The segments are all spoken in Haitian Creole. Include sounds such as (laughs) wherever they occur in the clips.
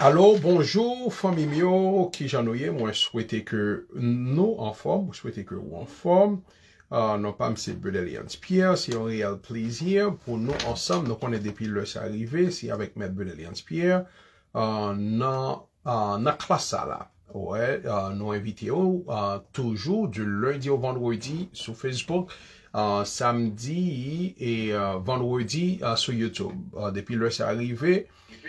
Alo, bonjou, fami myo, ki janoye, mwen swete ke nou an form, mwen swete ke ou an form, ah, nou pam se Bredelians Pierre, se yon real plezir, pou nou ansam, nou konen depi lous a rive, se yavek met Bredelians Pierre, ah, nan ah, klasa la, nou evite ou toujou, du lundi ou vanwudi, sou Facebook, Euh, samedi e vanwodi sou YouTube. Depi lwese arive,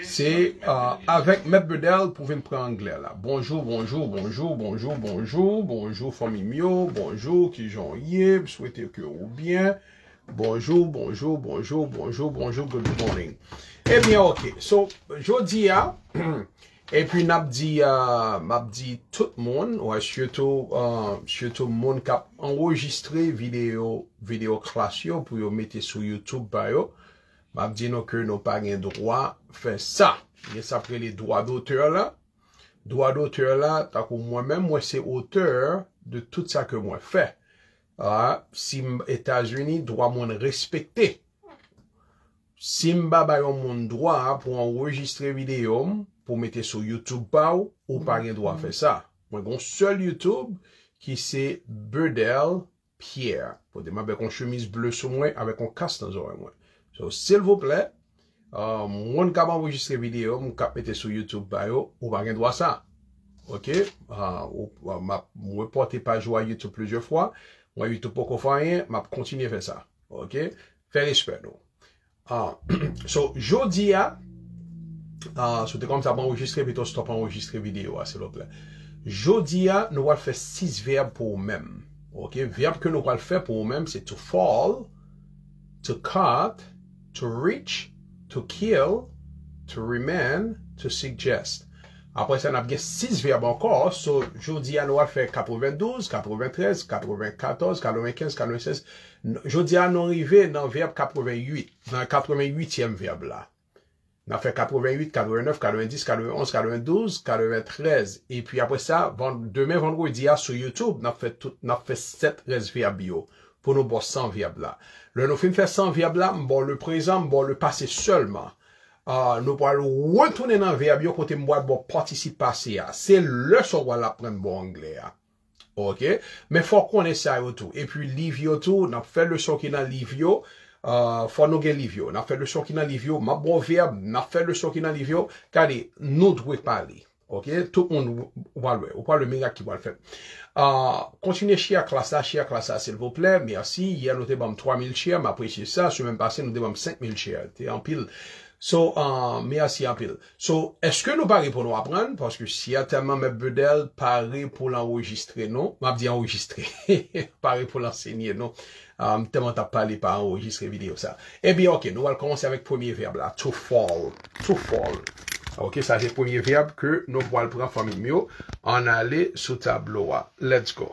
se avèk mèp bedel pou ven prè anglè la. Bonjou, bonjou, bonjou, bonjou, bonjou, bonjou, fami myo, bonjou, ki jan yè, souwete kè ou byen. Bonjou, bonjou, bonjou, bonjou, bonjou, bonjou, good morning. Ebyen, eh ok, so, jodi ya... (clears throat) E pi nap di, euh, map di tout moun, wè, syoutou, euh, syoutou moun kap enregistre video, videoklas yo pou yo mette sou YouTube bayo, map di nou kèr nou pa gen droa fè sa. Ye sapre li doa d'oteur la. Doa d'oteur la, takou mwen mèm, mwen se oteur de tout sa ke mwen fè. Ah, Sim, Etats-Unis, doa mwen respekte. Sim ba bayo moun doa pou enregistre videyo mwen. pou mette sou YouTube ba ou, ou pa gen dwa fe sa. Mwen kon sol YouTube ki se Berdel Pierre. Po deman, be kon chemise ble sou mwen, ave kon kastan zo mwen. So, sil vople, euh, mwen ka ban vijistre video, mwen ka mette sou YouTube ba yo, ou pa gen dwa sa. Ok? Ah, ah, mwen pote pa jou a YouTube plezio fwa. Mwen YouTube poko fwa yen, mwen p kontinye fe sa. Ok? Fèlisper nou. Ah, (clears throat) so, jodi ya, Ah, sou te kom sa pou enregistre, pitou stop enregistre videyo, ah, a se lople. Joudiya, nou wap fè 6 verb pou ou men. Ok, verb ke nou wap fè pou ou men, se to fall, to cut, to reach, to kill, to remain, to suggest. Apre sa, nou ap gen 6 verb ankor, so joudiya nou wap fè 92, 93, 94, 95, 96, joudiya nou wap fè nan verb 88, nan 88e verb la. Na fe 88, 89, 90, 91, 92, 93. E pi apre sa, demen vandrou diya sou YouTube, na fe 7 res viab yo pou nou bo 100 viab la. Le nou film fe 100 viab la, mbo le prezen, mbo le pase solman. Nou bo al wotounen nan viab yo kote mbo ad bo patisipase ya. Se le son wala apren bo angle ya. Ok? Me fwa konen sa yo tou. E pi livyo tou, na fe le son ki nan livyo, Euh, Fwa nou gen livyo, na fe de euh, so ki nan livyo Ma bon verb, na fe de so ki nan livyo Kade, nou dwe pali Ok, tou un walwe Ou pali mirak ki wal fe Kontine shia klasa, shia klasa Selvople, mersi, ya nou te bam 3000 shia Ma apresye sa, sou men basen nou te bam 5000 shia Te ampil So, mersi ampil So, eske nou pare pou nou apren? Paske si a teman me bedel, pare pou l'enregistre Non? Ma ap di enregistre Pare pou l'ensegnye, non? Um, Te mwen ta pali pa an ou jiske video sa. Ebi, eh ok, nou wal kongse avik pwemye verb la. To fall. To fall. Ok, saje pwemye verb ke nou wal pran fwamin myo. An ale sou tablo wa. Ah. Let's go.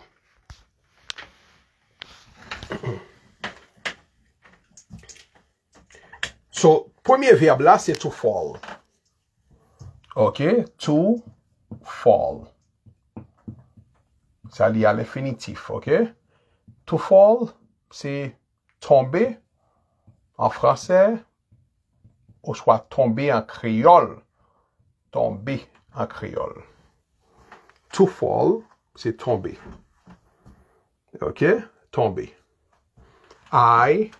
(clears throat) So, pwemye verb la se to fall. Ok, to fall. Sa li al efinitif, ok? To fall. To fall. c'est tomber en français ou soit tomber en créole. Tomber en créole. To fall, c'est tomber. OK? Tomber. I,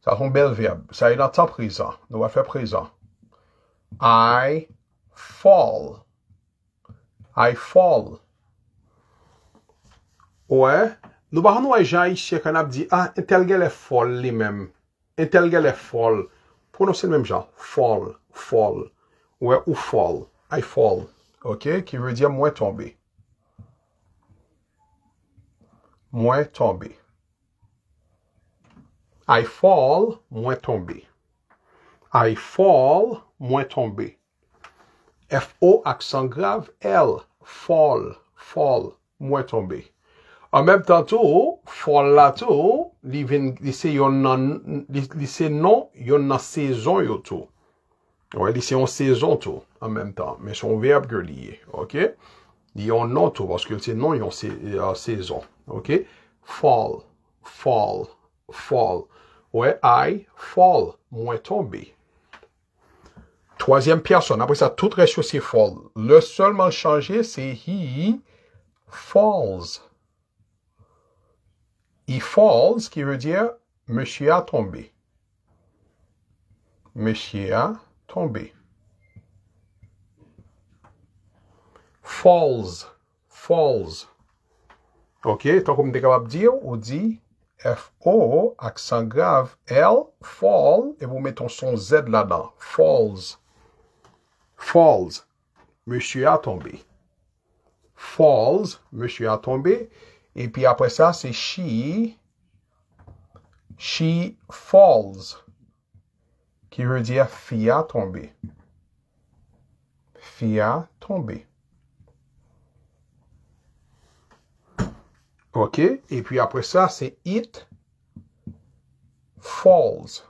ça c'est un bel verbe. Ça est dans temps présent. Nous va faire présent. I fall. I fall. Ouais, Nou baran nou an jan yisey kan ap di, ah, entelge le fol li menm. Entelge le fol. Prononse le menm jan, fol, fol. Ouè e, ou fol, ay fol. Ok, ki vwe di ya mwen tombe. Mwen tombe. Ay fol, mwen tombe. Ay fol, mwen tombe. F-O, aksan grav, L, fol, fol, mwen tombe. En même temps, tout, fall, tout, li, vin, li se yon nan, li, li se non yon nan saison yo tout. Ouais, li se yon tout tout, même temps temps. Mais son verbe ke liye, ok? Li yon tout parce que li se non yon y a euh, saison, ok? Fall, fall, fall. ouais I, fall, moins tomber. Troisième personne, après ça, tout reste aussi fall. Le seulement changé, c'est he, falls. He falls, qui veut dire monsieur a tombé. Monsieur a tombé. Falls. Falls. OK? Tant qu'on capable de dire, on dit F-O, accent grave, L, fall, et vous mettons son Z là-dedans. Falls. Falls. Monsieur a tombé. Falls. Monsieur a tombé. E pi apre sa se she, she falls, ki ve diya fia tombe, fia tombe. Ok, e pi apre sa se it falls,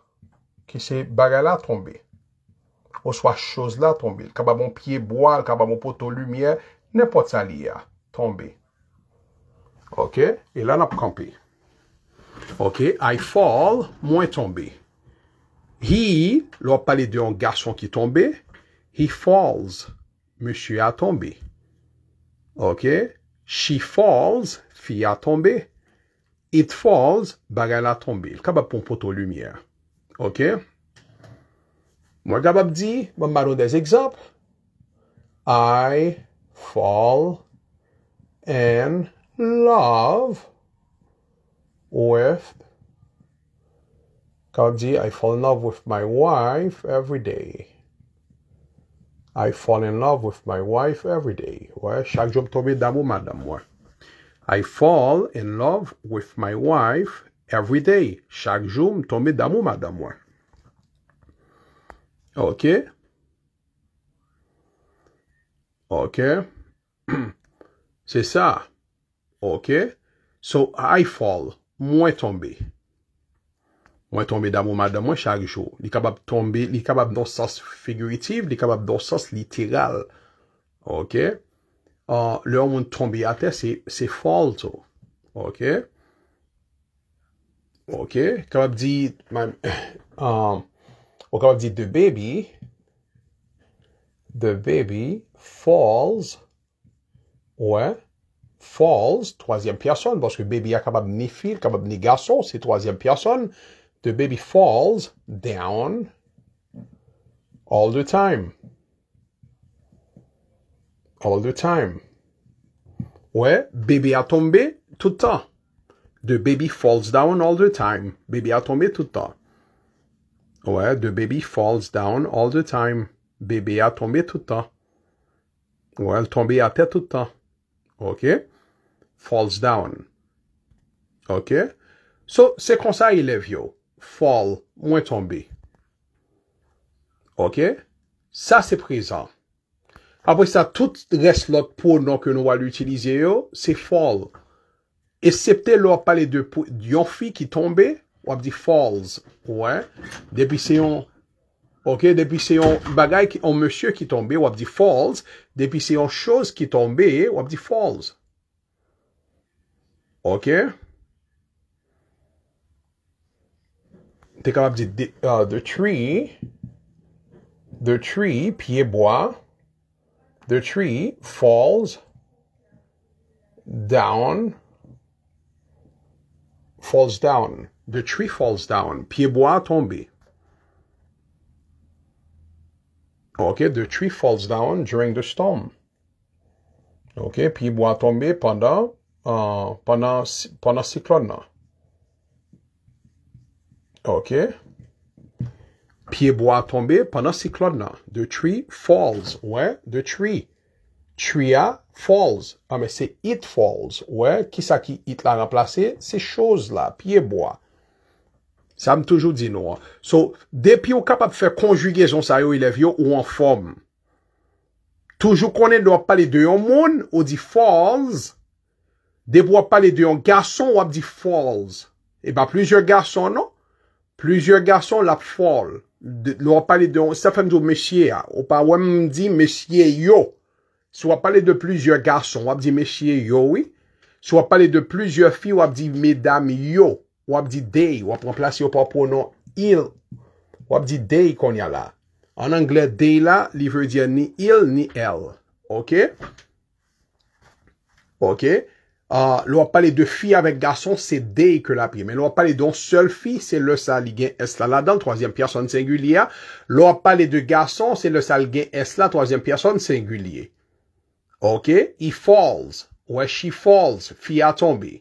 ki se baga la tombe, ou swa chos la tombe. Kaba moun piye boal, kaba moun poto lumye, ne pot sa liya tombe. Ok, e lan ap kampi. Ok, I fall, mwen tombe. He, lor pale de yon garson ki tombe. He falls, mwen shi a tombe. Ok, she falls, fi a tombe. It falls, bagan la tombe. Lekabap pou mpoto lumiye. Ok. Mwen gabab di, mwen maron dez ekzap. I fall, an tombe. love with Kaji, I fall in love with my wife every day. I fall in love with my wife every day. Ouais, chaque jour tomber d'amour, madame, ouais. I fall in love with my wife every day. Chaque jour tomber d'amour, madame, OK? OK? (clears throat) C'est ça. Ok? So, I fall. Mwen tombe. Mwen tombe dan mouman dan mwen chak chou. Li kabab tombe, li kabab dan sas figuritiv, li kabab dan sas literal. Ok? Euh, le ou moun tombe ate, se fall, so. Ok? Ok? Kabab di, man, (coughs) euh, ou kabab di, the baby, the baby falls wè falls, troisième personne, parce que baby est capable ni fille, capable ni garçon, c'est troisième personne. The baby falls down all the time. All the time. Ouais, baby a tombé tout le temps. The baby falls down all the time. Baby a tombé tout le temps. Ouais, the baby falls down all the time. Baby a tombé tout le temps. Ouais, elle tombait à tête tout le temps. Ok, falls down. Ok, so se konsa yi lev yo, fall, mwen tombe. Ok, sa se prezan. Apo sa tout res lok pou non ke nou wale utilize yo, se fall. Esepte lor pale de pou, yon fi ki tombe, wap di falls, wwen, depi se yon... OK, depuis c'est un bagage, qui un monsieur qui tombe, on dit falls. Depuis c'est une chose qui tombe, on dit falls. OK? Tu es capable the, the ah, tree, the tree, bois the tree falls down, falls down. The tree falls down. bois tombe. OK, the tree falls down during the storm. OK, puis il va tomber pendant, euh, pendant, pendant cyclone. OK. Puis il va tomber pendant cyclone. The tree falls. Ouais, the tree. Tria falls. Ah, mais c'est it falls. Ouais, qui ça qui it l'a remplacé? c'est chose là Puis bois. Sa m toujou di nou an. So, depi ou kapap fè konjugye zon sa yo ilèv yo ou an fòm. Toujou konen nou ap pale de yon moun ou di falls. Depi ou ap pale de yon garson ou ap di falls. E ba, plüzyor garson nou. Plüzyor garson l ap fall. Nou ap pale de yon, se fèm di ou meshiye a. Ou pa wèm di meshiye yo. Sou ap pale de plüzyor garson ou ap di meshiye yo, oui. Sou ap pale de plüzyor fi ou ap di medam yo. Wap di dey, wap remplase yo pa pronon il. Wap di dey kon ya la. An angle dey la, li veu di ni il ni el. Ok? Ok? Lo wap pale de fi avek gason, se dey ke la pi. Men lo wap pale don sol fi, se le sal gen es la la dan, troazen piason singulia. Lo wap pale de gason, se le sal gen es la, troazen piason singulie. Ok? He falls, she falls, fi a tombi.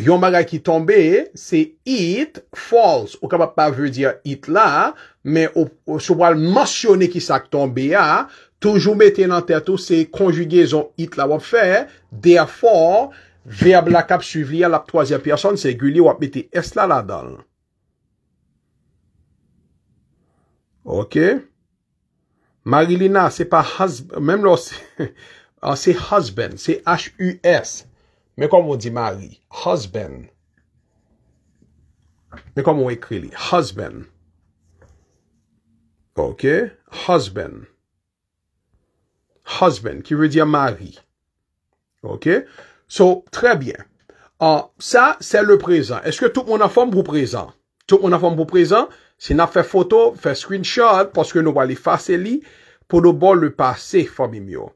yon bagay ki tombe, se it false, ou kapap pa ve diya it la, men ou sou wale masyonne ki sak tombe a toujou mette nan tete ou se konjugezon it la wap fe defo, veab la kap suivi a la p tozyen person, se guli wap mette es la la dal ok Marilina, se pa husband menm lo, (laughs) se husband se h-u-s Mè kon moun di mari. Husband. Mè kon moun ekri li. Husband. Ok. Husband. Husband. Ki wè di ya mari. Ok. So, trè byen. An, ah, sa, se lè prezant. Eske tout moun an fòm pou prezant? Tout moun an fòm pou prezant? Se nan fè foto, fè screenshot, poske nou wè li fase li, pou nou bon lè pase fòm imyo.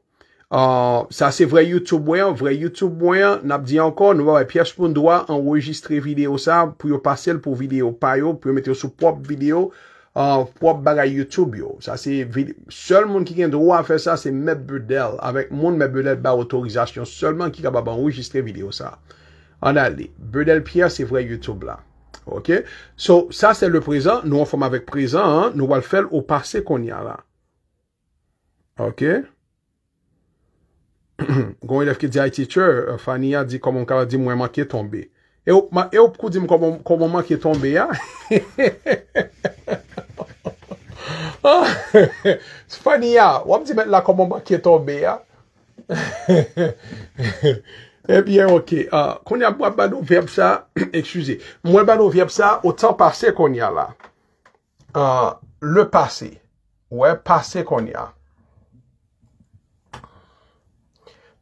An, sa se vre YouTube boyan, vre YouTube boyan, nap di ankon, nou va vre pierspoun dwa enregistre video sa, pou yo pasel pou video payo, pou yo mette sou pop video, an, euh, pop bagay YouTube yo. Sa se, seul moun ki gen drou an fe sa, se me bedel, avèk moun me bedel bag autorizasyon, solman ki kababa enregistre video sa. An alè, bedel piers, se vre YouTube la. Ok, so, sa se le prezant, nou an fòm avèk prezant, an, nou va l fèl ou pasel kon yara. Ok. (clears throat) Gwen lefke di uh, a iti chè, fany ya di komon kala di mwen makye tombe. E ou pkou e di mwen komon makye tombe ya? (laughs) Fany ya, wap di men la komon makye tombe ya? (laughs) Ebyen eh ok, uh, konya mwen banou vep sa, (clears throat) mwen banou vep sa, o tan pase konya la. Uh, le pase, wè pase konya la.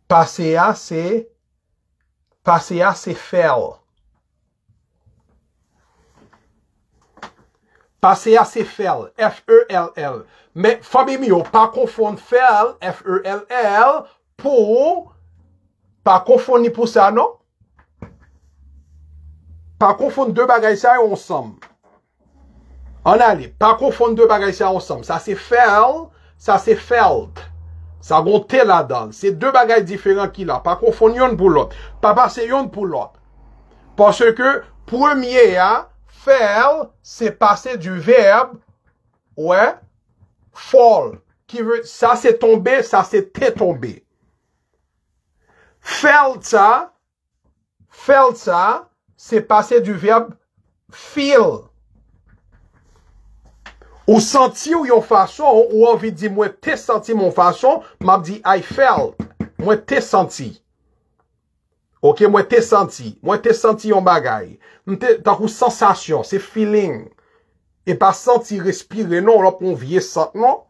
Paseya se... Paseya se fel. Paseya se fel. F-E-L-L. Me, fami mi yo, pa konfon fel, F-E-L-L, pou... Pa konfon ni pou sa, no? Pa konfon de bagay sa yon sam. An ale, pa konfon de bagay sa yon sam. Sa se fel, sa se felt. Sa gon te la dan. Se de bagay diferant ki la. Pa kon fon yon pou lot. Pa pase yon pou lot. Pase ke, premye ya, fel se pase du verb, ouen, fol. Ki ve, sa se tombe, sa se te tombe. Fel sa, fel sa, se pase du verb, fil. Fil. Ou santi ou yon fason, ou anvi di mwen te santi mwen fason, mwen ap di I felt, mwen te santi. Ok, mwen te santi, mwen te santi yon bagay. Mwen te, tak ou sensasyon, se feeling. E pa santi respire non, lop mwen vie santi non.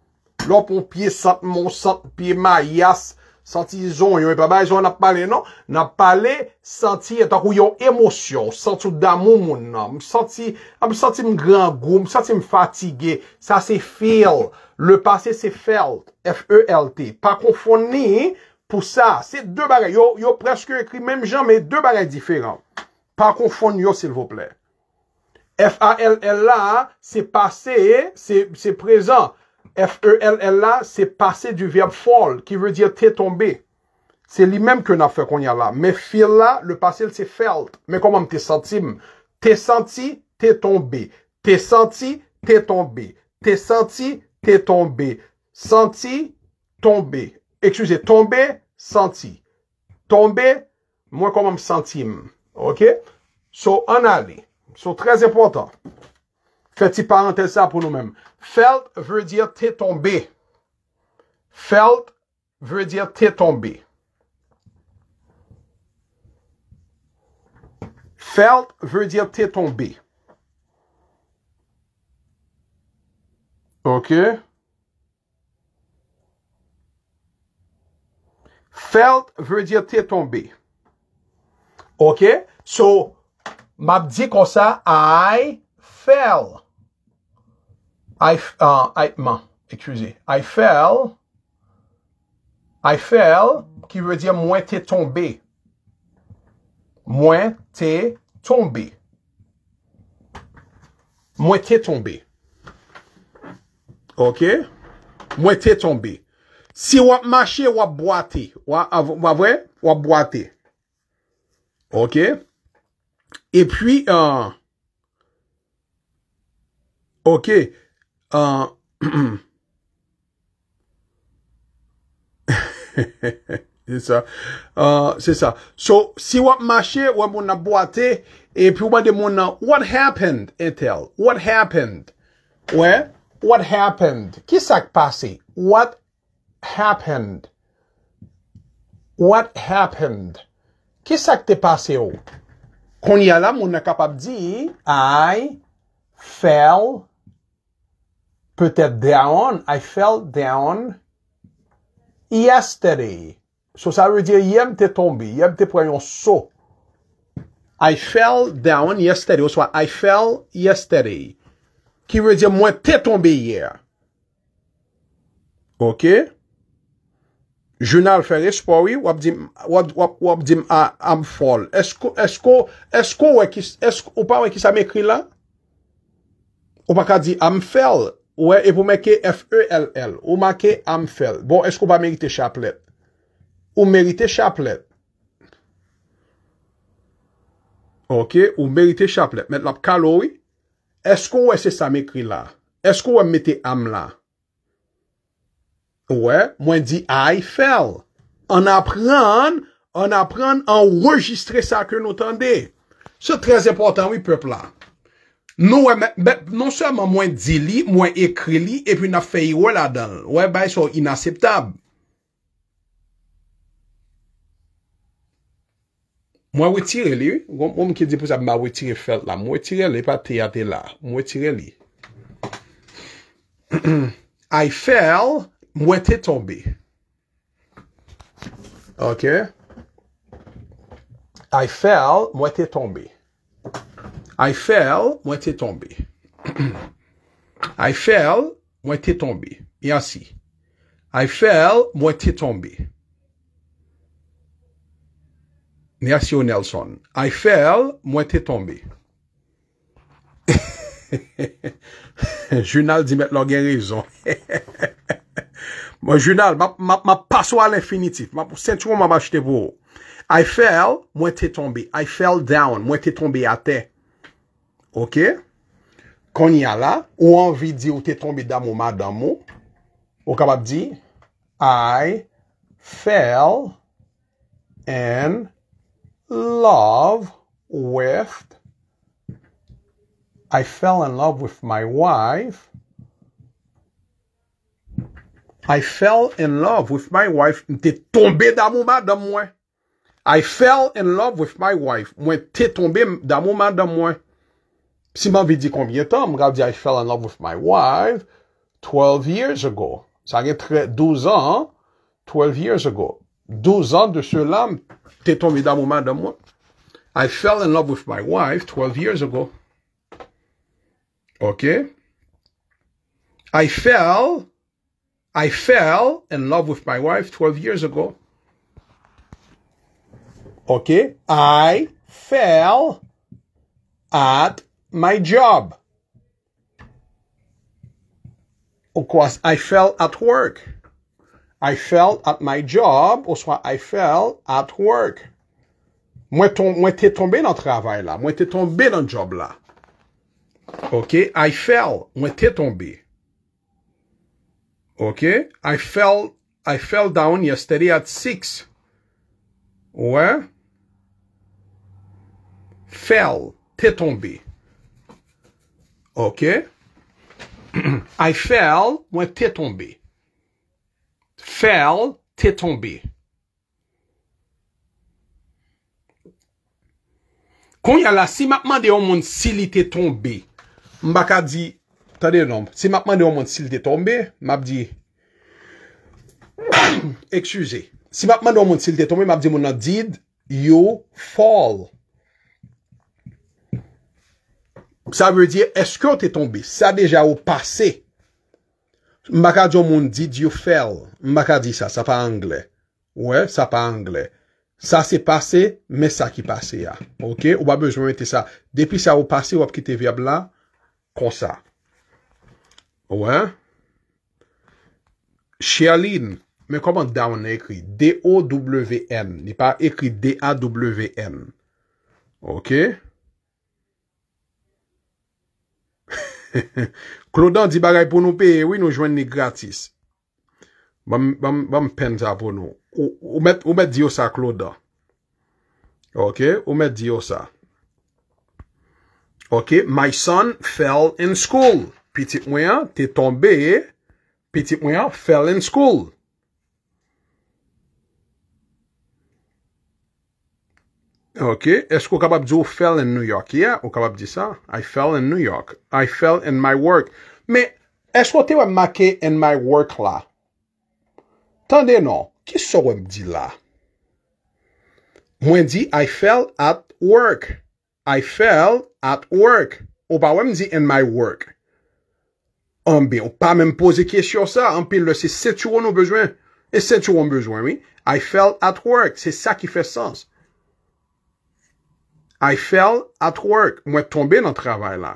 Lop mwen pie santi moun santi, pie mayas santi. Senti yon, yon e babay, yon ap pale, nan? Nap pale, senti, etan kou yon emosyon. Senti yon damou moun nan. M senti, m senti m gran gou, m senti m fatige. Sa se feel. Le pase se felt. F-E-L-T. Pa konfoni pou sa. Se de bare, yon preske ekri menm jan, men de bare diferan. Pa konfoni yo, silvo ple. F-A-L-L-A, se pase, se prezan. F-E-L-L-A, se pase du verbe fall. Ki veu diye te tombe. Se li mem ke na fe kon ya la. Me fil la, le pase se felt. Me komom te sentim. Te senti, te tombe. Te senti, te tombe. Te senti, te tombe. Senti, tombe. Ekchouze, tombe, senti. Tombe, mwen komom sentim. Ok? So, an ale. So, trez epwantan. Feti parente sa pou nou mem. Feti parente sa pou nou mem. Felt veut dire t'es tombé. Felt veut dire t'es tombé. Felt veut dire t'es tombé. OK? Felt veut dire t'es tombé. OK? So, m'a dit comme ça, I fell. I, uh, I, man, excusez, I fell, I fell, qui veut dire moins t'es tombé. Moins t'es tombé. Moins t'es tombé. OK? Moins t'es tombé. Si ou marché, ou boite. Ah, va vwe? On boite. OK? Et puis, euh, OK. Se sa Se sa Si wap mache, wap moun a boate E pi wap demoun a What happened, etel What happened What happened Kisa ak pase What happened What happened Kisa ak te pase yo Konye la moun a kapap di I fell down Pe te down, I fell down yesterday. So sa re diye, yem te tombe, yem te preyon so. I fell down yesterday. Ou sa, I fell yesterday. Ki re diye, mwen te tombe yere. Ok. Jounal fer espo, wap di, wap di, wap di, am fol. Esko, esko, esko wèkis, esko wèkis am ekri la? Ou baka di, am fel? Ouè, e pou meke F-E-L-L. Ou meke am fel. Bon, eskou ba merite chapelet? Ou merite chapelet? Ok, ou merite chapelet. Met la kalori. Eskou wè se sa mekri la? Eskou wè mette am la? Ouè, mwen di I fel. An apren, an apren an registre sa ke nou tende. Se trez epotan wè pepl la. Non seman mwen di li, mwen ekre li, epi na feyi wè la dal. Wè bay so inaseptab. Mwen wè tire li. O mwen ki di pou sa mwen wè tire felt la. Mwen wè tire li, pa te ate la. Mwen wè tire li. (clears throat) I fell, mwen te tombe. Ok. I fell, mwen te tombe. I fell, mwen te tombe. I fell, mwen te tombe. Ya si. I fell, mwen te tombe. Ya si ou Nelson. I fell, mwen te tombe. (laughs) Jurnal di met log e rizon. Jurnal, ma paswa l'infinitif. Sen tou mwen ma bache te pou ou. I fell, mwen te tombe. I fell down, mwen te tombe ate. Ok? Kon yala, ou anvi di ou te tombe da mouman dan mou, ou kabab di, I fell in love with I fell in love with my wife I fell in love with my wife mwen te tombe dan mouman dan mouman I fell in love with my wife mwen te tombe dan mouman dan mouman Si m'avait dit combien de temps, dit I fell in love with my wife 12 years ago. Ça a 12 ans, 12 years ago. 12 ans de cela, t'es tombé main, de moi. I fell in love with my wife 12 years ago. OK? I fell, I fell in love with my wife 12 years ago. OK? I fell at my job. Of course, I fell at work. I fell at my job, ou soit I fell at work. Moi, ton, mwen te tombe nan travail la, Moi, t'es tombe nan job la. Ok, I fell, Moi, t'es tombe. Ok, I fell, I fell down yesterday at 6. Ouè? Ouais. Fell, T'es tombe. (clears throat) I fell, mwen te tombe. Fell, te tombe. Kon yala, si mapman de yon moun sili te tombe, mbaka di, tade yon nom, si mapman de yon moun sili te tombe, mabdi, ekchouze, (clears throat) si mapman de yon moun sili te tombe, mabdi moun nadid, you fall. Sa ve diye, eske ou te tombi? Sa deja ou pase. M baka diyo moun di, diyo fel. M baka di sa, sa pa angle. Ouwe, sa pa angle. Sa se pase, me sa ki pase ya. Ouwe, ouwa bezwen te sa. Depi sa ou pase, wap ki te vyab la, konsa. Ouwe. Sherlene, me komon down ekri. D-O-W-N. Ni pa ekri D-A-W-N. Ouwe. Klo (laughs) dan di bagay pou nou pe, oui nou jwen ni gratis. Ba m pen sa pou nou. Ou met di yo sa, klo dan. Ok, ou met di yo sa. Ok, my son fell in school. Pi ti mwen, te tombe, pi ti mwen, fell in school. Ok, esko kabab di ou fell in New York? Ya, ou kabab di sa? I fell in New York. I fell in my work. Me, esko te wè makè in my work la? Tande nan, kis sa wèm di la? Mwen di, I fell at work. I fell at work. Ou pa wèm di, in my work. Ombi, ou pa mèm pose kye sur sa. Ombi, le se se tu wèm nou bezwen. E se tu wèm bezwen, mi. I fell at work. Se sa ki fè sens. I fell at work. Mwen tombe nan travay la.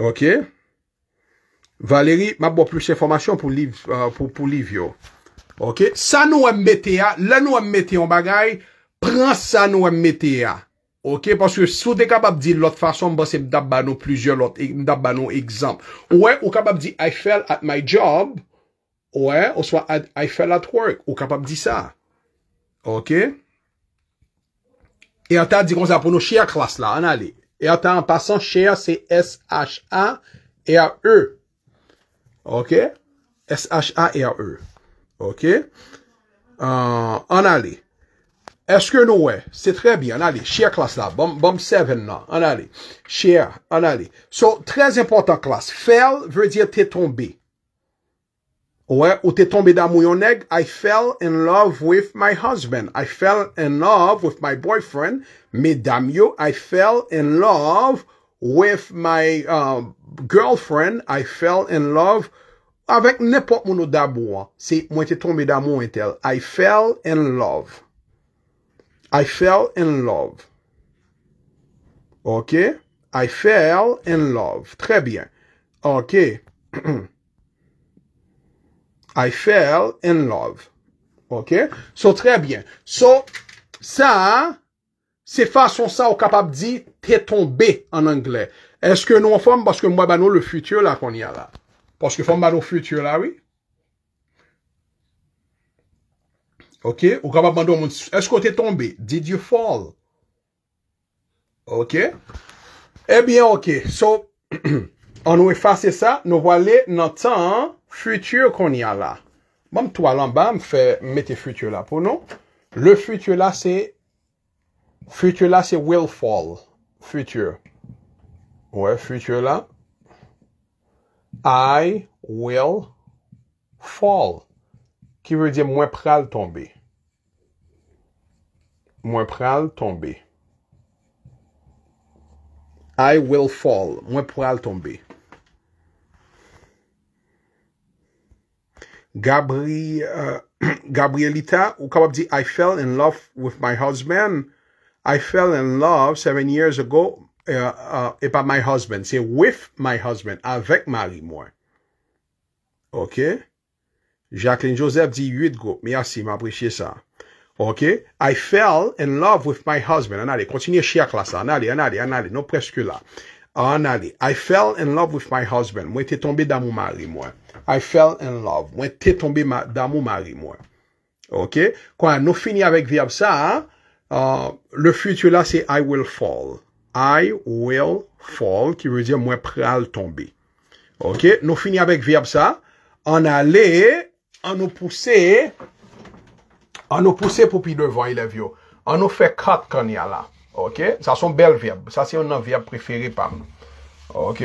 Ok. Valérie, mwen ap wap plus informasyon pou liv yo. Euh, ok. Sa nou am meteya. La nou am meteyon bagay. Pren sa nou am meteya. Ok. Paske sou dey kapab di lot fason mwen basen mdab bano plizyon lot. Mdab bano ekzamp. Ouwe, ou kapab di I fell at my job. Ouwe, ou swa I fell at work. Ou kapab di sa. Ok. Ok. E anta di kon sa pou nou share klas la, an ale. E anta an pasan, share se S-H-A-R-E. Ok? S-H-A-R-E. Euh, ok? An ale. Eske nou we? Se tre bi, an ale. Share klas la, bom seven nan. An ale. Share, an ale. So, trez important klas. Fail ve di te ton B. Ou te tombe da mou yon neg? I fell in love with my husband. I fell in love with my boyfriend. Me dam you. I fell in love with my um, girlfriend. I fell in love avèk nepot moun ou dabou an. Si, mwen te tombe da mou etel. I fell in love. I fell in love. Ok? I fell in love. Trè byen. Ok. Ok. (clears throat) I fell in love. Ok? So, tre bien. So, sa, se fason sa, ou kapab di, te tombe, an angle. Eske nou fom, baske mwa bano le future la kon ya la? Baske fom bano future la, oui? Ok? Ou kapab bando, eske ou te tombe? Did you fall? Ok? Ebyen, eh ok, so... (clears throat) An nou e fase sa, nou wale nan tan futur kon ya la. Mam bon, to alan ba, mette futur la pou nou. Le futur la se, futur la se will fall. Futur. Ouè, futur la. I will fall. Ki vwe de mwen pral tombe. Mwen pral tombe. I will fall. Mwen pral tombe. Uh, (clears throat) Gabrielita, ou kabab di, I fell in love with my husband. I fell in love seven years ago, e uh, pa uh, my husband, se, with my husband, avek Marie-Moi. Ok? Jacqueline Joseph di, yud group, mi yasi, ma aprechiye sa. Ok? I fell in love with my husband. Anade, kontinye chia klasa, anade, anade, anade, nou preske la. Ok? A an ale, I fell in love with my husband. Mwen te tombe da mou mari mwen. I fell in love. Mwen te tombe da mou mari mwen. Ok? Kwa, nou fini avek vyab sa, ah, ah, le futu la se I will fall. I will fall. Ki vwe diye mwen pral tombe. Ok? Nou fini avek vyab sa, an ale, an nou puse, an nou puse pou pi devon il evyo. An nou fe kat kan yala. Ok? Ça sont belles verbes. Ça, c'est un verbe préféré par nous. Ok?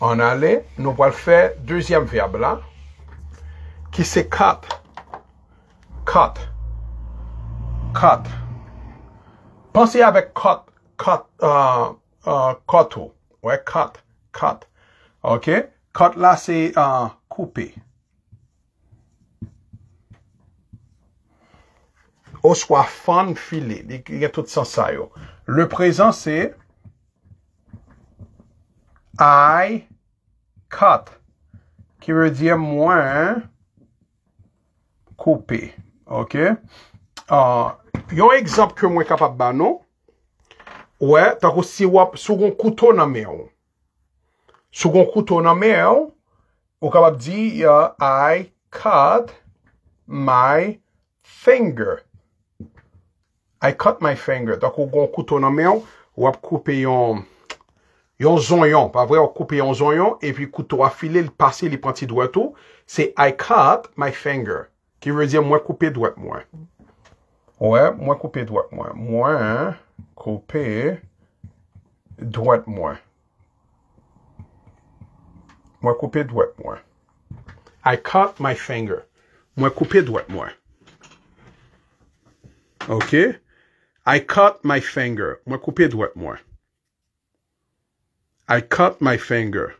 On allait, nous allons faire deuxième verbe là, qui c'est cut. Cut. Cut. Pensez avec cut, cut, euh, euh, Ouais, cut, cut. Ok? Cut là, c'est euh, couper. Ou swa fan file. Le prezan se I cut. Ki ve diye mwen kope. Ok. Ah, yon ekzamp ke mwen kapap ba nou. Ou e, tako si wap sou goun koutou nan me ou. Sou goun koutou nan me ou. Ou kapap di ya I cut my finger. I cut my finger. Donc, ou gon couteau nan men, ou ap koupe yon, yon zonyon. Pa vre, ou koupe yon zonyon, puis, couteau affilé li pase, li pranti doigt tout. C'est I cut my finger. Qui veut dire, moi, koupe doigt mwen. ouais, moi, koupe doigt mwen. Moi, koupe doigt moi. Moi, koupe doigt mwen. I cut my finger. Mwen koupe doigt mwen. Ok? I cut my finger. Mwen koupe dwe mwen. I cut my finger.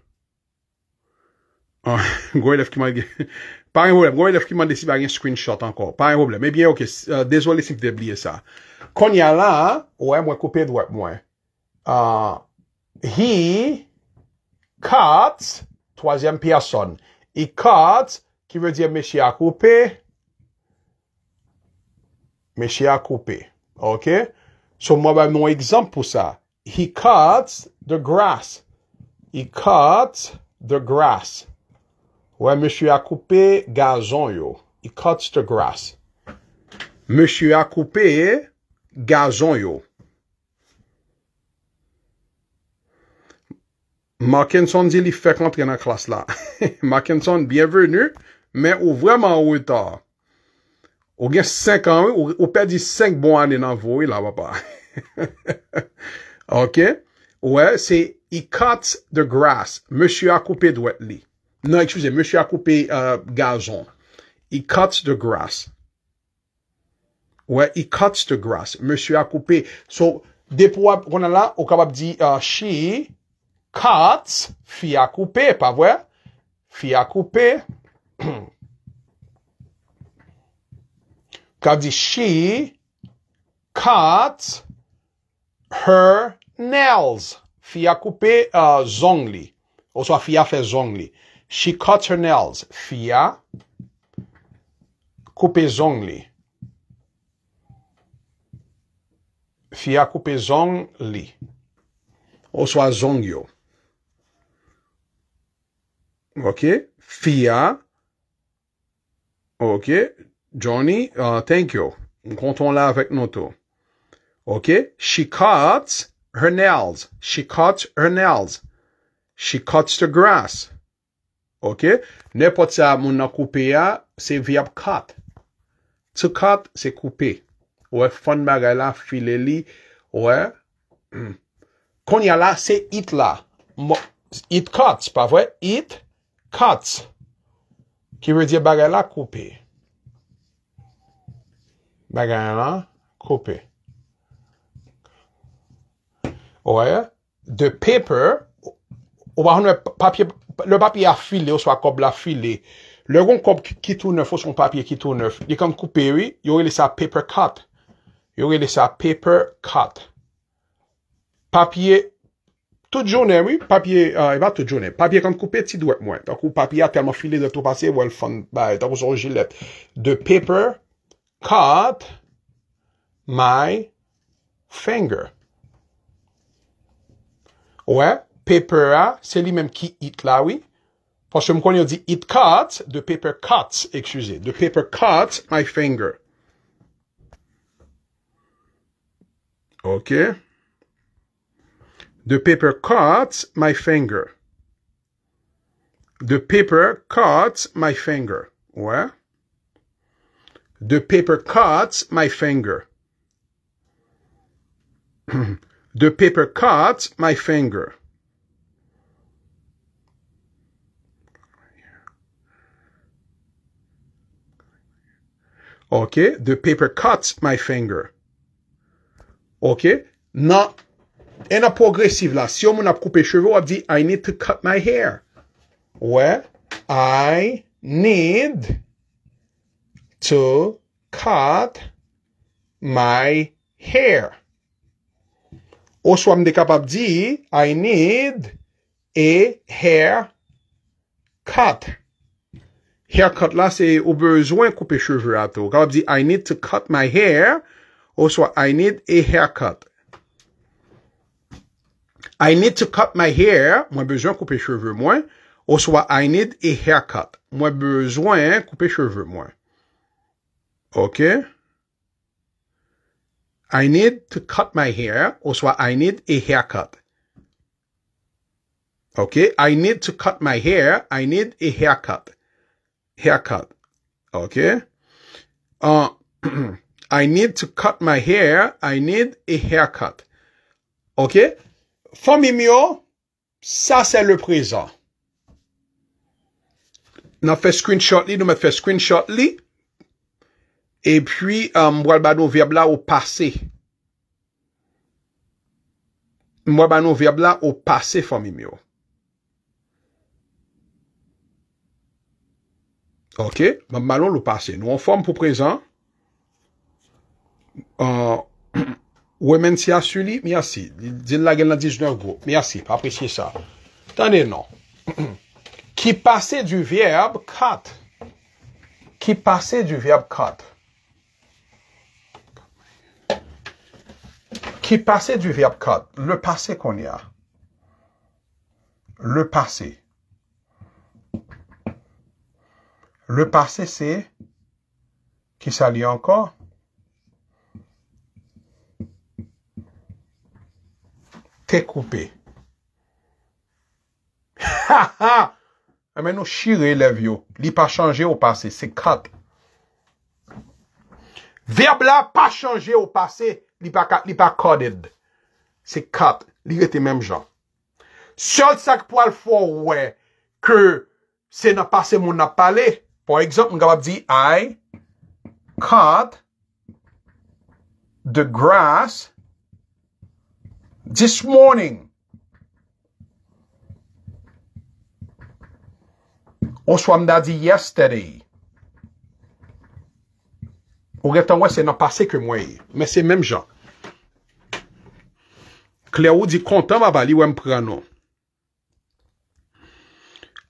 Oh, Goy (laughs) e (laughs) e lef ki man desi bagyen screenshot anko. Par en voblem. Ebyen, ok, uh, dezwele si te debleye sa. Kon yala, oye, mwen koupe dwe mwen. Uh, he cut, twazen piason. He cut, ki ve diye, Mwen koupe dwe mwen. Mwen koupe dwe mwen. Ok, so mwen wè mwen nou ekzamp pou sa. He cuts the grass. He cuts the grass. Wè, mè shi a koupe gazon yo. He cuts the grass. Mè shi a koupe gazon yo. Maken son di li fèk antre nan klas la. (laughs) Maken son, bienvenu, mè ou vwèman ou etan. Ou gen 5 anwe, ou perdi 5 bon anwe nan vowe la, wapwa. (laughs) Ok? Ouè, se, he cut the grass. Mè shi a koupe dwet li. Nan, ekspuse, mè shi a koupe euh, gazon. He cut the grass. Ouè, he cut the grass. Mè shi a koupe. So, depo wap, wè nan la, ou kabab di, she cut, fi a koupe, pa wè? Fi a koupe. (clears throat) Ok? Ka di she cut her nails. Fiya koupe euh, zong li. Ou so fiya fe zong li. She cut her nails. Fiya koupe zong li. Fiya koupe zong li. Ou so zong yo. Ok. Fiya. Ok. Johnny, uh, thank you. Mkonton la avèk nou tou. Ok. She cuts her nails. She cuts her nails. She cuts the grass. Ok. Nè pot sa moun nan koupe ya, se vi ap kat. Se kat, se koupe. Ouè, fon bagay la file li. Ouè. (clears throat) Kon ya la, se it la. It kots, pa vwe? It kots. Ki vwe di bagay la koupe. Ok. Bagay nan, kope. Ouwe, de peper, ouwa, papye, le papye a file, ouwa, kope la file. Le ron kope ki tou nef, ou son papye ki tou nef, di kan kope, oui, yowelisa peper kat. Yowelisa peper kat. Papye, tout jounen, oui, papye, ah, eba tout jounen, papye kan kope ti dwe mwen. Tako papye a telman file de tou pase, ouwa, tako son jilet. De peper, cut my finger. Ouais, paper a, c'est lui-même qui hit là, oui. Parce que m'connais, on dit it cut, the paper cut, excusez, the paper cut my finger. OK. The paper cut my finger. The paper cut my finger. Ouais. The paper cuts my finger. (clears throat) The paper cuts my finger. OK? The paper cuts my finger. OK? Non. en a progressive, là. Si on m'a coupé cheveux, on dit I need to cut my hair. Ouais. I need To cut my hair. Oswa m de kapap di, I need a haircut. Haircut la se ou bezwen koupe chevre ato. Kapap di, I need to cut my hair. Oswa, I need a haircut. I need to cut my hair. Mwen bezwen koupe chevre mwen. Oswa, I need a haircut. Mwen bezwen koupe chevre mwen. Okay? I need to cut my hair, or so I need a haircut. Okay, I need to cut my hair. I need a haircut. Haircut. Okay. Uh, (clears throat) I need to cut my hair. I need a haircut. OK? Famille mio, ça c'est le présent. N'a fait screenshot li, nous m'a fait screenshot li. Et puis, mwen ban nou verbe la ou pase. Mwen ban nou verbe la ou pase fòm imyo. Ok? Mwen ban nou lò pase. Nou an fòm pou prezant. Ouè men si asuli? Mi yasi. Din la gen la di jnòr gwo. Mi yasi. Pa apresye sa. Tande nan. Ki pase du verbe kat. Ki pase du verbe kat. Kat. Kipasè du verbe kat, le pasè kon y a. Le pasè. Le pasè se, ki sa li ankon, te koupè. Ha ha! A eh, men nou shire lev yo. Li pa chanje ou pasè, se kat. Verbe la pa chanje ou pasè, li pa kodid. Se kat, li vete menm jan. Sol sak po al fwo wè ke se nan pase moun nan pale. For example, m gaba di, I cut the grass this morning. Ou swa m da di yesterday. Ou gata m wè se nan pase ke m wè. Me se menm jan. Kler ou di kontan va vali wèm pran nou.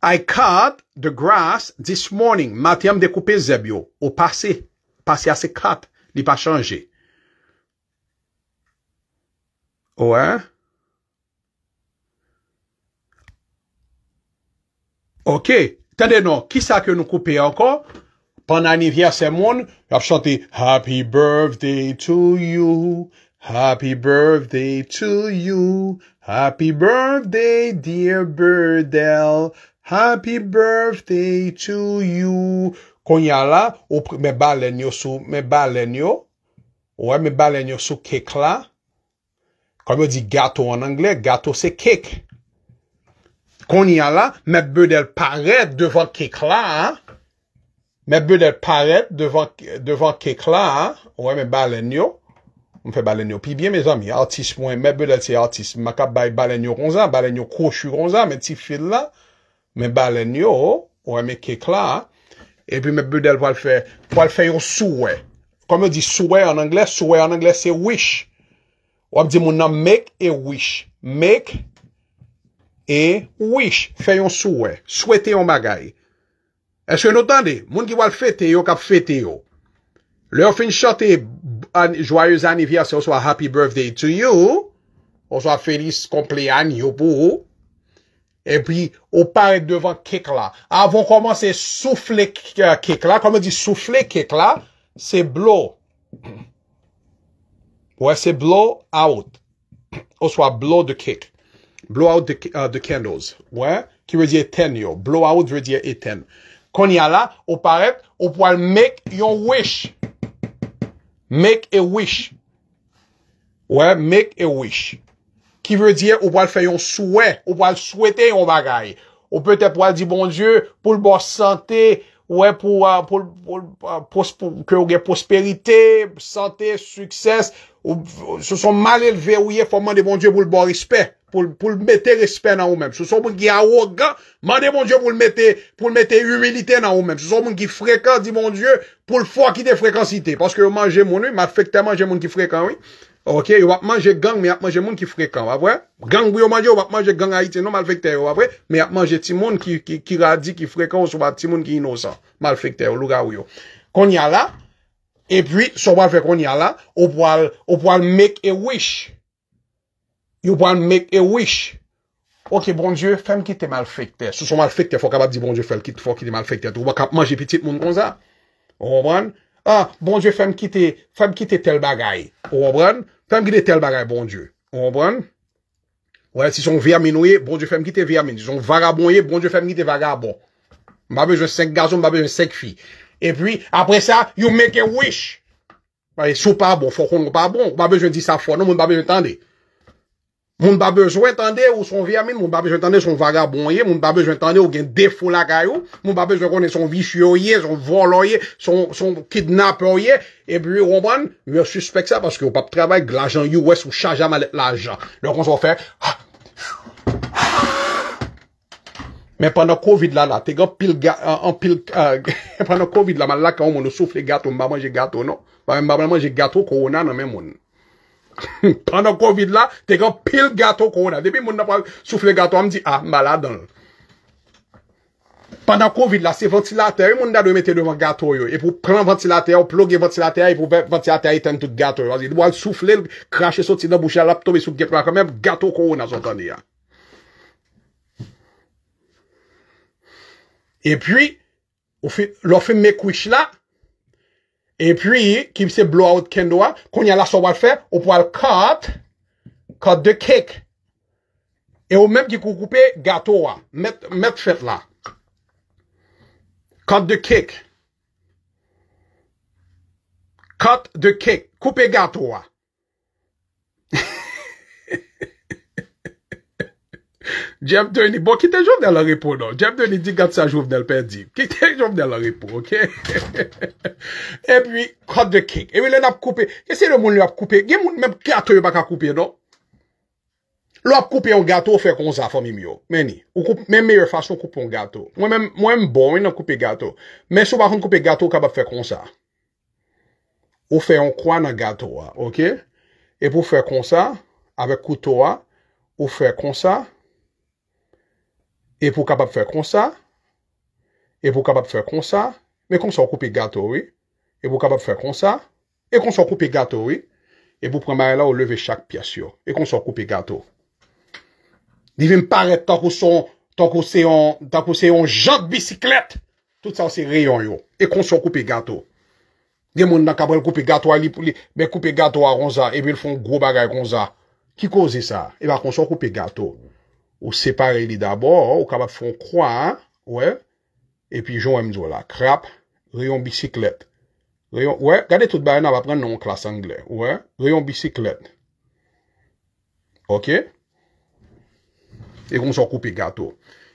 I cut the grass this morning. Mati am dekoupe zeb yo. Ou pase. Pase a se kat. Li pa chanje. Ouè? Ok. Tende nou. Kisa ke nou koupe ankon? Pendan ni vyè se moun, ap chante, Happy birthday to you. Happy birthday to you. Happy birthday, dear Birdel. Happy birthday to you. Konya la, ou me balen yo sou, me balen yo. Ouè, me balen yo sou kek la. Kom yo di gato an anglais, gato se kek. Konya me Birdell paret devan kek hein. Me Birdell paret devan, devan kek hein. me balen Mwen fe balen yo. Pi biye me zanmi, artist mwen. Mwen bedel se artist. Mwen kap bay balen yo ronzan. Balen yo kou chou ronzan. Mwen ti fil la. Mwen balen yo. Ou mwen kek la. E pi mwen bedel pou al fe. Pou al fe yon souwe. Kom yo di souwe en anglè. Souwe en anglè se wish. Ou am di moun nan make e wish. Make e wish. Fe yon souwe. Souwete yon bagay. Eske nou tande? Moun ki wale fete yo kap fete yo. Lè ou fin chate yon An jwaye zanivya, se oswa happy birthday to you. Oswa felis kompleyanyo pou ou. E pi, ou paret devan kek la. Avon koman se souffle kek la. Koman di souffle kek la, se blow. Ouè, se blow out. Oswa blow the kek. Blow out the euh, candles. Ouè, ki vre di eten yo. Blow out vre di eten. Kon ya la, ou paret, ou pou an make yon wish. Make a wish. Ouè, make a wish. Ki vè diè ou pwèl fè yon souè, ou pwèl souwète yon bagay. Ou pwèl te pwèl di bon dieu pou l'bon sante, ouè pou kè ou gen prosperite, sante, sukses. Se son mal elve ouye fòm an de bon dieu pou l'bon rispe. pou l mette respè nan ou mèm. Sou son moun ki awo gang, mande moun Diyo pou l mette, pou l mette humilité nan ou mèm. Sou son moun ki frekans, di moun Diyo, pou l fwa ki de frekansite. Paske yo manje moun, moun ki frekans, yo wap manje gang, moun ki frekans, gang ou yo manje, yo wap manje gang a ite, non moun ki frekans, moun ki frekans, moun ki inosan, moun ki frekans, kon ya la, e pi sou wap fe kon ya la, ou po al make a wish, You want make a wish. Ok, bon dieu, fem ki te mal fèk te. Sou son mal fèk te, fòk a bat di bon dieu fel kit, fòk ki te mal fèk te. Tou wak ap manje petit moun kon za. Ou wan? Ah, bon dieu, fem ki te tel bagay. Ou wan? Fèm ki te tel bagay, bon dieu. Ou wan? Ou wè, si son vermin ou ye, bon dieu, fem ki te vermin. Si son vagabon ye, bon dieu, fem ki te vagabon. Mabèj wè sek gazoun, mabèj wè sek fi. E pwi, apre sa, you make a wish. Ou wè, sou pa bon, fòk kon wè pa bon. Mabèj w Moun babèj wè entande ou son vi amine, moun babèj wè entande son vagabon ye, moun babèj wè entande ou gen defou la kayo, moun babèj wè konen son vifye o ye, son volo o ye, son kidnape o ye, e bi wè rompan, wè suspect sa paske wè pap trabay glajan yu wè sou chajama lè l'ajan. Lè kon sò fè. Mè pwana kovid la la, te gen pil gato, an pil, (laughs) pwana kovid la la, mè la ka ou moun ou soufle gato, mè maman jè gato nou, mè maman jè gato korona nan mè moun. (laughs) Panda kovid ah, la, teke an pil gato konan Depi moun da pa soufle gato, am di a, mbala don Panda kovid la, se ventilater, moun da do mette devan gato yo E pou pran ventilater, ou plogue ventilater, e pou ventilater iten tout gato yo Wazil, wal soufle, krashe sot si da bouchalap, tobe souke kwa kame, gato konan son kande ya E pi, lo fi mekwish la E pwi, kip se blow out kendo wa, konye la soba fe, ou pou al kat, kat de kek. E ou men di kou koupe gato wa, met fèt la. Kat de kek. Kat de kek, koupe gato wa. Jèm dweni, bon, kitè jom dè la repo, non? Jèm dweni di gat sa jouv nèl perdi. Kitè jom dè la repo, ok? E pwi, cut the cake. E pwi lè nap koupe, kese lè moun lè ap koupe, gen moun mèm gato yon baka koupe, non? Lè ap koupe yon gato, ou fè kon sa, famim yo. Meni, ou koupe, mèm meyo fasyon koupe yon gato. Mwen mèm, mwen mbon, mwen nan koupe gato. Men sou bakon koupe gato, kaba fè kon sa. Ou fè yon kwa nan gato, wa, ok? E pwi fè kon sa, E pou kapap fè kon sa, e pou kapap fè kon sa, men kon sa w koupi gato wè, e pou kapap fè kon sa, e kon sa w koupi gato wè, e pou premaè la ou leve chak piasyon, e kon sa w koupi gato. Di ve m paret tak ou se yon, tak ou se yon jok bisiklet, tout sa w se reyon yon, e kon sa w koupi gato. Di moun nan kabrel koupi gato wè, men koupi gato wè kon sa, e bi l foun gro bagay kon sa. Ki kozi sa? E ba kon sa w koupi gato wè. Ou separe li d'abord, ou kabap foun kwa, ouè. E pi joun wè mzou la. Krap, ryon bisiklet. Ryon, ouè. Gade tout barè nan wap pren nan moun klas anglè. Ouè. Ryon bisiklet. Ok. E kon sò koupi gato.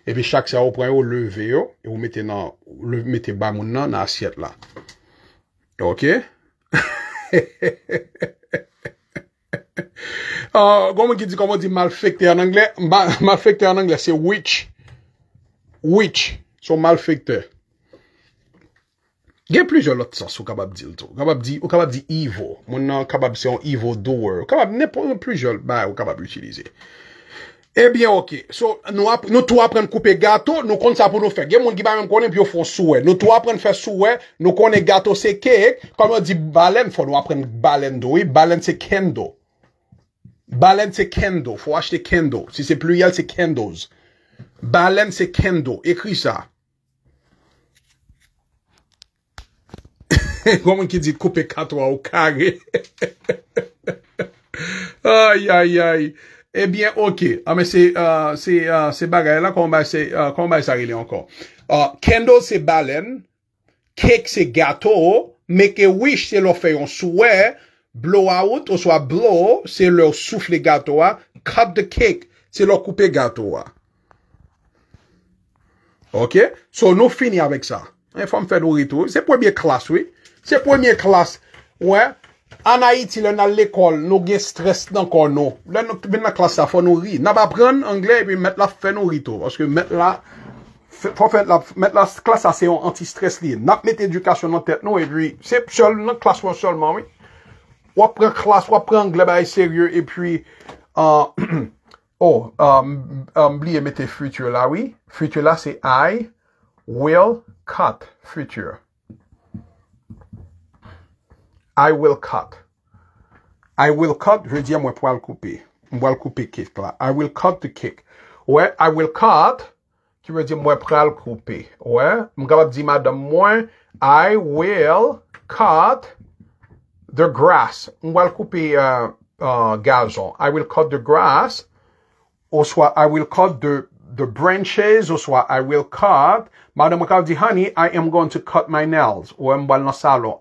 E pi chak sa ou pren ou leve yo. E ou mette nan, ou mette bang ou nan nan asyet la. Ok. Hehehehe. (laughs) Gon (laughs) oh, mwen ki di kon mwen di malfekte an angle (laughs) Malfekte an angle se witch Witch So malfekte Gen plujol lot sas ou kabab di lto Ou kabab di evil Mwen nan kabab se yon evil doer Ou kabab ne plujol Ebyen ok So nou tou apren koupe gato Nou kon sa pou nou fe Gen mwen ki ba rem konen pi yo fon souwe Nou konen gato se kek Kon mwen di balen Balen se ken do Balen se kendo, fwo achte kendo. Si se pluyel se kendoz. Balen se kendo, ekri sa. Koman (laughs) ki dit koupe kato a ou kare? (laughs) Ay, ay, ay. Ebyen, eh ok. Ame se bagay la kon bay sa rile ankon. Kendo se balen, kek se gato, meke wish se lo fwey an souwey, Blow out, ou so a blow, se lor souffle gato, wè. Cut the cake, se lor koupe gato, wè. Ok? So nou fini avèk sa. Fèm fè nou rito. Se premiè klas, wè. Se premiè klas, wè. An a iti lè nan l'ekol, nou gen stres nan kol nou. Lè nou bin nan klas sa, fèm nou ri. Nan wè apren anglè, mèt la fèm nou rito. Fèm fèm la, mèt la klas sa se yon anti-stres li. Nan mèt edukasyon nan tèt nou, wè. Se sol nan klas wè solman, wè. ou prend classe, ou prend anglais, bah, sérieux, et puis, euh, (clears throat) oh, um, um, bli future là, oui. Future là, c'est « I will cut future. I will cut. I will cut, je moi pour mwen couper. al couper, Moi, le al le kek I will cut the kick. ouais, I will cut, ki ve moi, moi pral le couper. ouais, vais kapap dire madame moi I will cut the grass. On va le couper euh, euh, gazon. I will cut the grass, ou soit I will cut the, the branches, ou soit I will cut. Madame Macau dit, honey, I am going to cut my nails. Ou en bal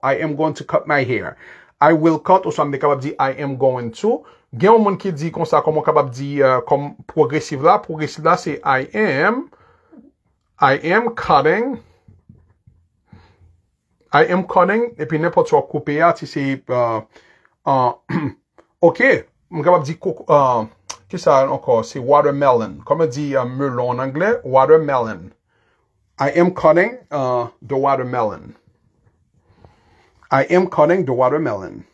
I am going to cut my hair. I will cut, ou soit m'de di, I am going to. Gen yon moun ki di kon sa, kon kabab di, uh, kom la. Progressive la, se I am. I am cutting. I am cutting. Epi ne po tso koupe ya ti se. Uh, uh, (clears throat) ok. Mwen kapap di kou. Uh, ki sa an anko? Se watermelon. Koman e di mè lon angle? Watermelon. I am cutting the watermelon. I am cutting the watermelon.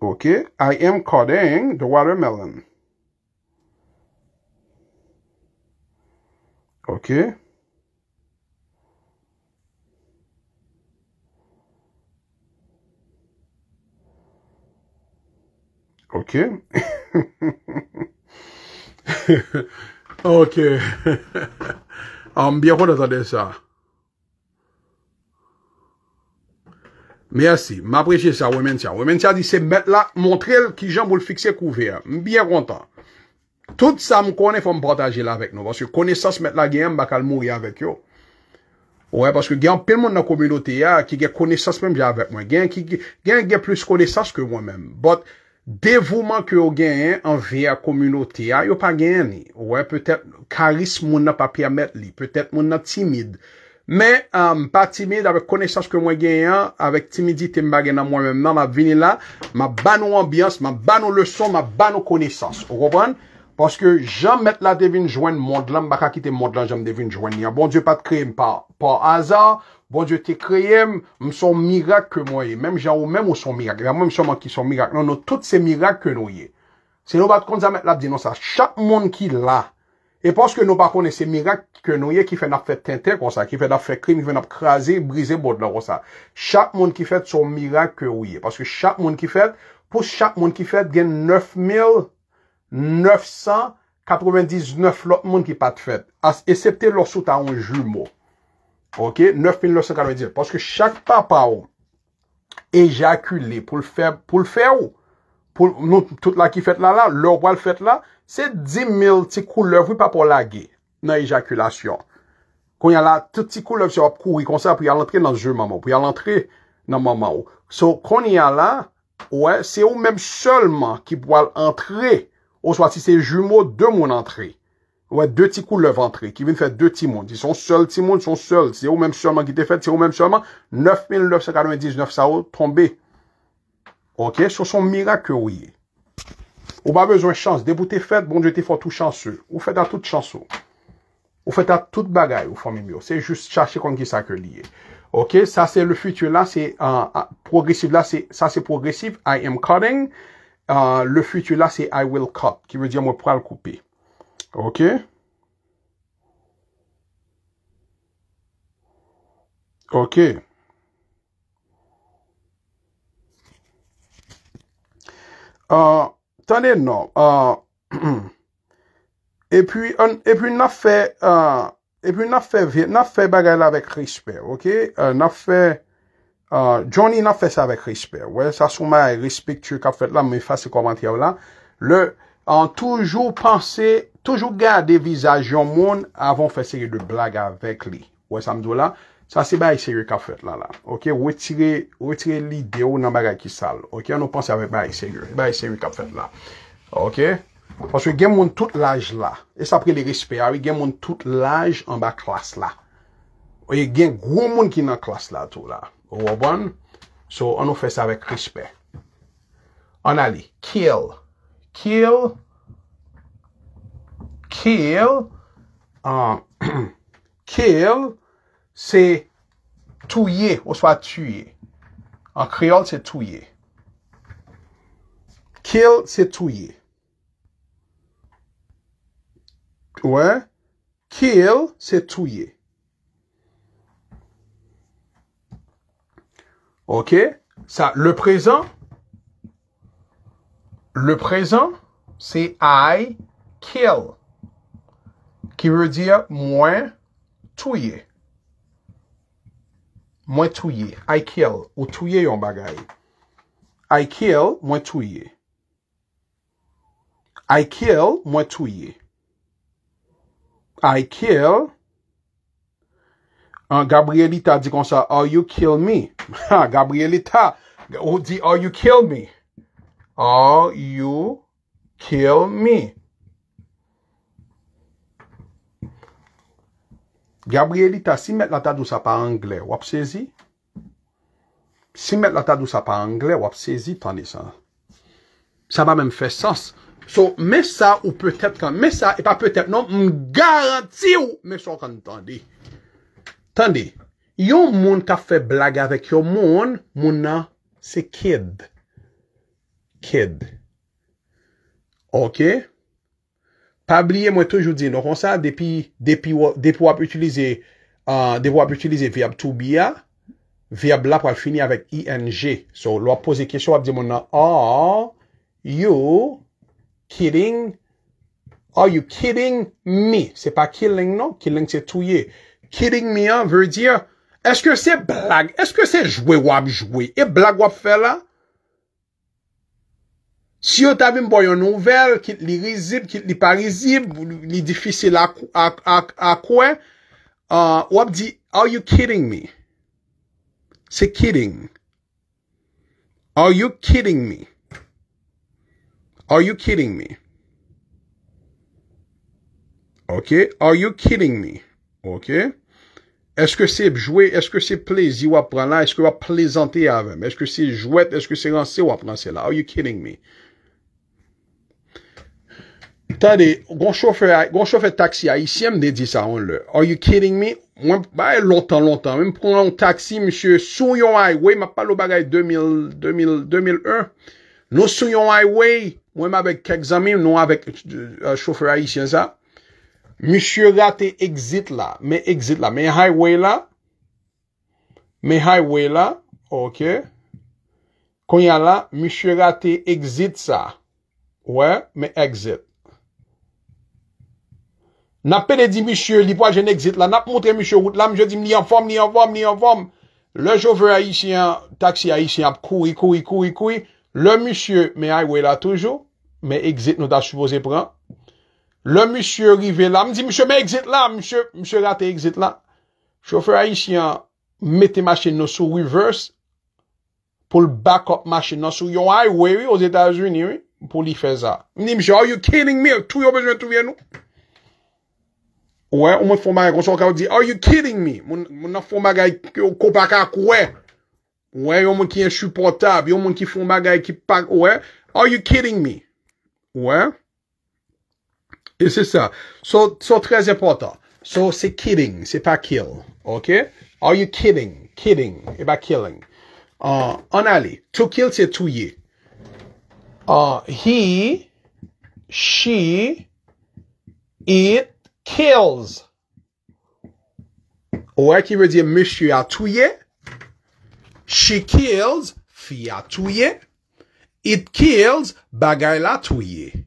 Ok. I am cutting the watermelon. Ok. Ok. Ok. Ok. Mbyen konta tade sa. Mersi. M apreche sa wemen sya. Mwen sya di se mwen la montre ki jan mwen fixe kouve. Mbyen konta. Tout sa m konen fwa m protaje la vek nou. Baske konesans mwen la genyem bakal moun ya vek yo. Ouè baske genyem pel moun nan komilote ya ki genyem konesans mwen mwen vek mwen. Genyem genyem plus konesans ke mwen men. Bot... Devouman ki yo genyen an vi a komyounote a, yo pa genyen ni. Ouwe, petèp karis moun na papi a met li, petèp moun na timid. Men, pa timid avek konechans ke mwen genyen, avek timidite mba gennan mwen men, mwen vini la, mwen ban nou ambiyans, mwen ban nou leson, mwen ban nou konechans. Ouwe bon, paske jan met la devin jwen moun dlan, mwen baka kite moun dlan jan devin jwen ni. Bon, diyo pat kre, mwen pa azan. Bon, je te kreyem, mson mirak ke mwenye. Mem jan ou, mem ou son mirak. Ya mwen mson man ki son mirak. Non, nou, tout se mirak ke nou ye. Se nou bat kon zanmet la, di nou sa. Chak moun ki la. E pwoske nou bat kon se mirak ke nou ye, ki fè nap fè tentè kon sa. Ki fè nap fè krim, ki fè nap krasè, brise bod la kon sa. Chak moun ki fèt son mirak ke ou ye. Pwoske chak moun ki fèt, pou chak moun ki fèt gen 999 lot moun ki pat fèt. As esepte lor souta an jumeo. Ok, 9,951. Paske chak papa ou ejakule pou l'feb pou l'feb ou. Pou nou tout la ki fet la la, lor wale fet la, se 10,000 ti koulev ou pa pou lage nan ejakulasyon. Kon yal la, tout ti koulev se wap kou, y kon sa pou yal entre nan zyo maman ou, pou yal entre nan maman ou. So, kon yal la, ouen, se ou menm solman ki wale entre ou swati se jume ou de moun entre. Ouais, deux petits coups leur ventre, qui viennent faire deux petits mondes. Ils sont seuls, petits mondes sont seuls. C'est au même seulement qui t'es fait, c'est eux même seulement. 9999 ça a tombé. Ok, ce sont miracles oui. Ou pas besoin de chance. Dès fait, bon Dieu, t'es fort tout chanceux. Ou fait à toute chance. Ou fait à toute bagaille, ou famille mieux. C'est juste chercher comme qui ça que lié. Ok, ça c'est le futur là, c'est euh, euh, progressif là, c'est ça c'est progressif. I am cutting. Euh, le futur là, c'est I will cut, qui veut dire moi pour le couper. Ok. Ok. Ah, tande nou. E pi na fe bagay la vek rispe. Ok. Ah, ah, Johnny na fe sa vek rispe. Sa souma e rispe ki tu ka fet la. Me fase komantiyav la. Le an toujou panse Toujou gade vizaj yon moun avon feseri de blaga vek li. Ou e samdou la. Sa se ba eseri kap fet la la. Ou e tire li de ou nan bagay ki sal. Ou e nou panse avek ba eseri. Ba eseri kap fet la. Ou e gen moun tout laj la. E sa pre li rispe. Ou e gen moun tout laj an ba klas la. Ou e gen goun moun ki nan klas la tou la. Ou wabon. So an nou fes avek rispe. An ali. Kiel. Kiel. kill, euh, (clears throat) kill, c'est tuer ou soit tuer. En créole, c'est tuer. Kill, c'est tuer. Ouais. Kill, c'est tuer. OK? Ça, le présent, le présent, c'est I kill. Ki vyo diye mwen touye. Mwen touye. I kill. Ou touye yon bagay. I kill. Mwen touye. I kill. Mwen touye. I kill. Gabrielita di kon sa. Are you kill me? (laughs) Gabrielita. Ou di are you kill me? Are you kill me? Gabrieli ta si met la ta dousa pa angle wap sezi. Si met la ta dousa pa angle wap sezi. Tande san. Sa ba men fe sens. So me sa ou peutet kan. Me sa e pa peutet nan. M garanti ou me son kan tande. Tande. Yo moun ta fe blaga vek yo moun. Moun nan se kid. Kid. Ok. Ok. Pabliye mwen toujou di, nou kon sa, depi wap utilize, depi wap utilize viab toubi ya, viab la pou al fini avek ing. So, lwa pose kesyon wap di moun nan, are you kidding, are you kidding me? Se pa killing non, killing se touye. Killing me an, vwe di ya, eske se blag, eske se jwe wap jwe, e blag wap fe la? Si yo tave m boyon nouvel, kit li rezib, kit li pa rezib, li difisil akwen, uh, wap di, are you kidding me? Se kidding. Are you kidding me? Are you kidding me? Ok, are you kidding me? Ok. Eske se jouet, eske se plezi wap pran la, eske wap plezante aven, eske se jouet, eske se ranse wap pran se la, are you kidding me? Tade, gon choufer taksi Aisyem de di sa on le. Are you kidding me? Lontan, lontan. Mwen preman taksi, mwen sou yon highway. Mwen pa lo bagay 2001. Non sou euh, yon highway. Mwen mwen avek keksamim. Non avek choufer Aisyem sa. Mwen choufer ate exit la. Mwen exit la. Mwen highway la. Mwen highway la. Ok. Konya la, mwen choufer ate exit sa. Ouè, mwen exit. Nap pede di misye li pou ajen exit la, nap montre misye route la, mwen di mli anvom, mli anvom, mli anvom. Le choufe aisyen, taksi aisyen ap koui, koui, koui, koui. Le misye, men a ywè la toujou, men exit nou da soubose pran. Le misye rive la, mwen di misye men exit la, mwen siye gate exit la. Choufe aisyen, mette masjen nou sou reverse pou l'backup masjen nou sou yon a ywè ou zèt a ywè ni, pou li fè za. Mwen di misye, are you kidding me, tout yon bezwen tout vè nou? Ouè, ou moun foun bagay konson ka ou di, are you kidding me? Moun nan foun bagay kopaka ak ouè. Ouè, yon moun ki yon chupotab, yon moun ki foun bagay ki pak, ouè. Are you kidding me? Ouè. E se sa. So, so trez epota. So, se kidding, se pa kill. Ok? Are you kidding? Kidding, e pa killing. An euh, ali, tou kill se tou ye. Euh, he, she, it, Kills Ouè e ki mè di Mè chou ya touye She kills Fi ya touye It kills Bagay la touye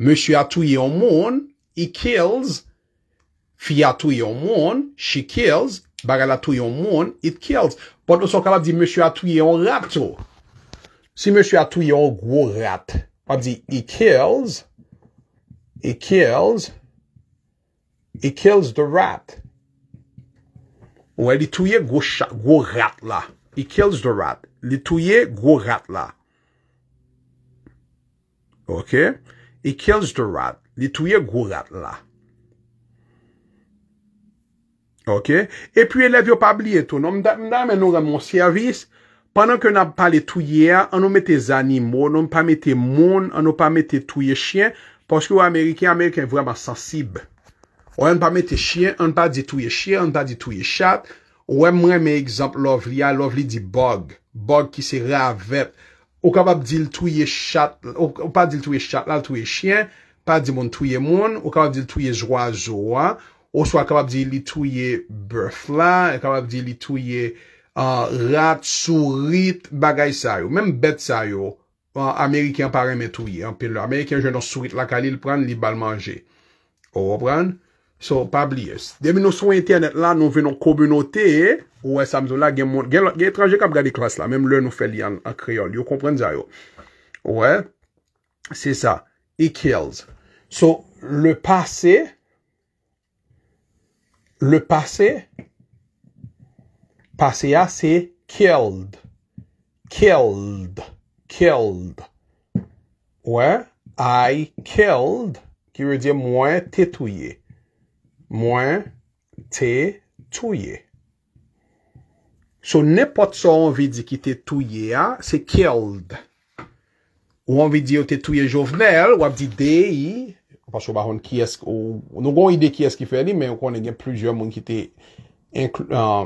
Mè chou ya touye an moun He kills Fi ya touye an moun She kills Bagay la touye an moun It kills Pat nou son kalap di Mè chou ya touye an rat to Si mè chou ya touye an gwo rat Pat di He kills He kills He kills He kills the rat. Ouè, li touye gwo rat la. He kills the rat. Li touye gwo rat la. Ok? He kills the rat. Li touye gwo rat la. Ok? E pwè, e lev yo pabli eto. Non mda mda, men nou ramon servis. Pendan ke nan pale touye a, an nou mette zanimou, an nou pa mette moun, an nou pa mette touye chien, pwoske ou Amerike, Amerike vwema sensib. Pwoske ou Amerike, Amerike vwema sensib. Ou an pa mè te chien, an pa di touye chien, an pa di touye chat, ou an mè mè ekzamp lov li a, lov li di bog, bog ki se ravèp, ou kapap di l touye chat, ou pa di l touye chat la, l touye chien, pa di moun touye moun, ou kapap di l touye zwa zwa, ou swa kapap di l touye bèf la, ou kapap di l touye uh, rat, sourit, bagay sayo, mèm bèt sayo, uh, Amerikyan parè mè touye, Amerikyan jè nan sourit la, ka li l pran li bal manje, ou obran? So, pabliyes. Demi nou sou internet la, nou ven nou koubounote. Eh? Ouwe, samzou la, gen moun. Gen traje kap gade klas la. Mem lè nou fè li an kreol. Yo kompren zay yo. Ouwe, se sa. He kills. So, le pase. Le pase. Pase ya se killed. Killed. Killed. Ouwe, I killed. Ki re di mwen tetouye. Mwen te touye. So, nepot sa anvi di ki te touye a, se killed. Ou anvi di yo te touye jovenel, wap di deyi. Pasou baron ki esk, ou nou gon ide ki esk ki fè li, men ou konen gen plujer moun ki te uh,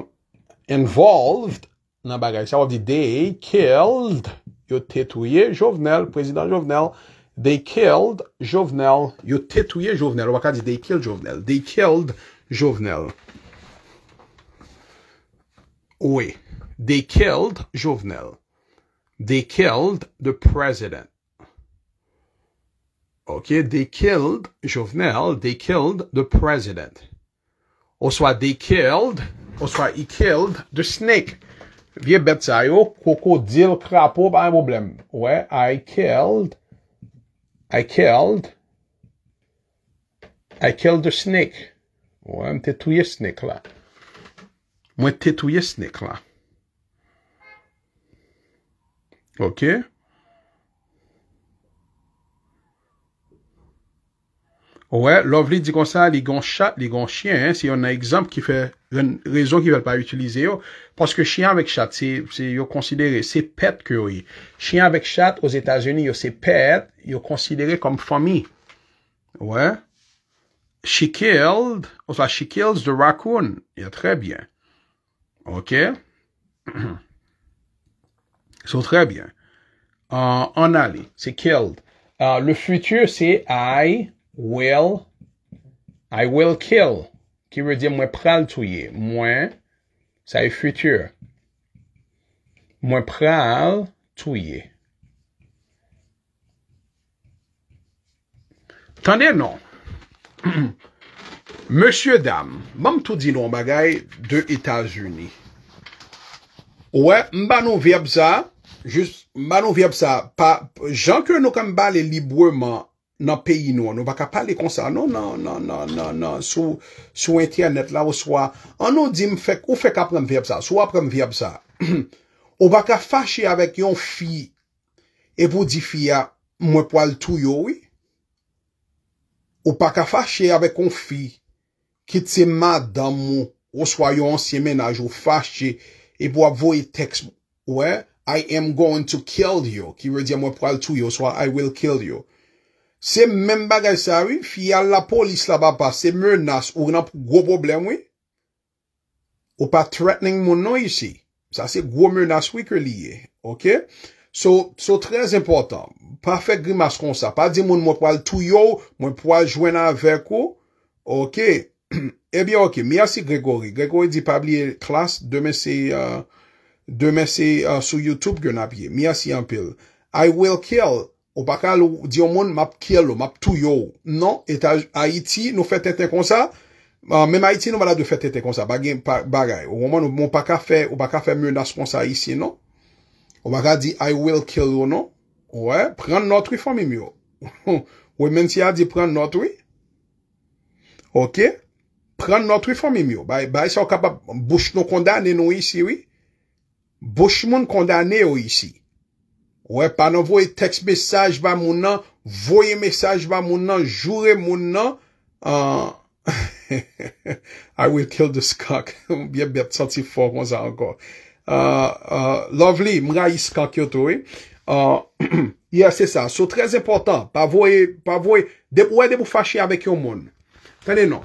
involved nan bagay sa. Wap di deyi, killed, yo te touye jovenel, prezident jovenel. They killed Jovenel. Yo tetouye Jovenel. Ou akad di they killed Jovenel. They killed Jovenel. Ou e. They killed Jovenel. They killed the president. Ok. They killed Jovenel. They killed the president. Ou swa they killed. Ou swa he killed the snake. Vye bet sa yo. Koko dil krapou. Ou e. I killed. I killed, I killed a snake. Oh, I'm tattooing a snake, la. I'm snake, la. Okay. Ouais, lovely dit comme ça, les grands chats les grands chiens si on a un exemple qui fait une raison qu'ils veulent pas utiliser, oh. parce que chien avec chat, c'est, c'est, yo considéré, c'est pet que oui. Chien avec chat aux États-Unis, yo, oh, c'est pet, yo considéré comme famille. Ouais. She killed, ou oh, soit she kills the raccoon. Il a très bien. OK? C'est très bien. en a, aller, c'est killed. Euh, le futur, c'est I Will, I will kill. Ki ve de mwen pral touye. Mwen, sa e futur. Mwen pral touye. Tande non. (clears throat) Monsie dam, mwen mtou di non bagay de Etas Uni. Mwen mba nou ve ap sa, mba nou ve ap sa, janke nou kam bale li bweman, nan peyi nou an, ou baka pale kon sa, nan, nan, nan, nan, nan, non. sou internet la ou swa, an nou di m fek, ou fek apre m vey ap sa, sou apre m vey ap sa, (clears throat) ou baka fache avek yon fi, e vou di fia, mwen pwal tou yo, ou baka fache avek yon fi, ki te madam ou, ou swa yon semenaj, ou fache, e vou ap vo yon teks, ou e, I am going to kill you, ki re di mwen pwal tou yo, swa I will kill you, Se men bagay sa ou, fi al la polis la ba pa, se menas ou genan pou gwo problem ou, ou pa threatening moun nan isi. Sa se gwo menas wik ou liye, ok? So, so trez importan, pa fek gri mas kon sa, pa di moun motwal tou yo, moun pou al jwen nan vek ou, ok? E (clears throat) eh bi ok, mi yasi Gregory, Gregory di pabliye klas, deme se sou Youtube genan apye, mi yasi yon pil. I will kill. Ou baka di yon moun map kiel ou, map tou yo ou. Non, etaj Haiti nou fe tete kon sa. Ah, Menm Haiti nou wala de fe tete kon sa. Bagay, bagay. Ou moun moun baka fe, ou baka fe moun nas kon sa isi, non? Ou baka di I will kill non? Wi (laughs) ou, non? Ouè, pren notri fòm imyo. Ou men si a di pren notri? Wi. Ok? Pren notri wi fòm imyo. Bay, bay, se ou kapap bouch nou kondane nou isi, oui? Bouch moun kondane ou isi. Ouè, pa nan voye teks mesaj ba moun nan, voye mesaj ba moun nan, jure moun nan, ah. (laughs) I will kill the skak. Mbyen bet, santi fòk moun sa ankor. Lovely, mga yi skak yotou. Ah, (clears throat) yeah, se sa, sou trez important. Pa voye, pa voye, ouè, de pou fache avek yon moun. Tende nan,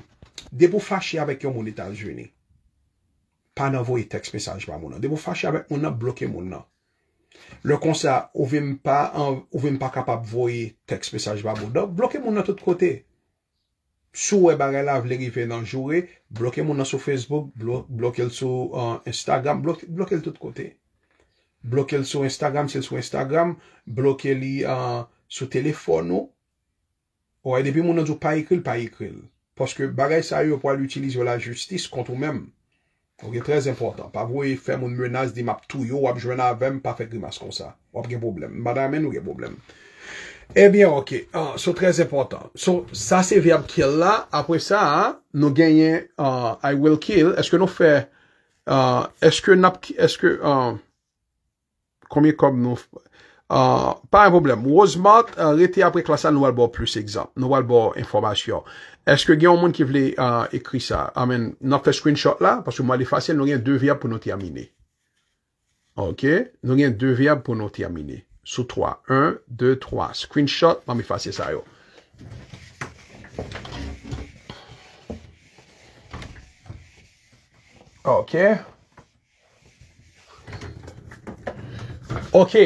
de pou fache avek yon moun itan jwini. Pa nan voye teks mesaj ba moun nan. De pou fache avek yon nan blokye moun nan. Le konsa, ou vim pa kapap voye teks, pesaj, babou, do, bloke moun an tout kote. Sou e bare la vle rive nan jure, bloke moun an sou Facebook, bloke l sou Instagram, bloke l tout kote. Bloke l sou Instagram, sè l sou Instagram, bloke li sou telefon nou. Ou e debi moun an sou pa ikril, pa ikril. Poske bare sa yo pou al utilize la justice kontou mèm. Ok, trez importan. Pa vwe fè moun mwenaz di map tou yo, wap jwen avèm pa fèk di mas kon sa. Wap gen boblem. Mbada men nou gen boblem. Ebyen, eh ok, ah, so trez importan. So, sa se vi ap kill la, apwe sa, nou genyen I will kill, eske nou fè, eske nap, eske, komye euh, kom nou fè? Euh, pas an problem. Rosemont euh, rete apre klasan nou albo plus ekzant. Nou albo informasyon. Eske gen yon moun ki vle euh, ekri sa? Amen, nou fe screenshot la. Pasou mou alifase, nou gen dwe vyab pou nou termine. Ok. Nou gen dwe vyab pou nou termine. Sou 3. 1, 2, 3. Screenshot. Mou alifase sa yo. Ok. Ok.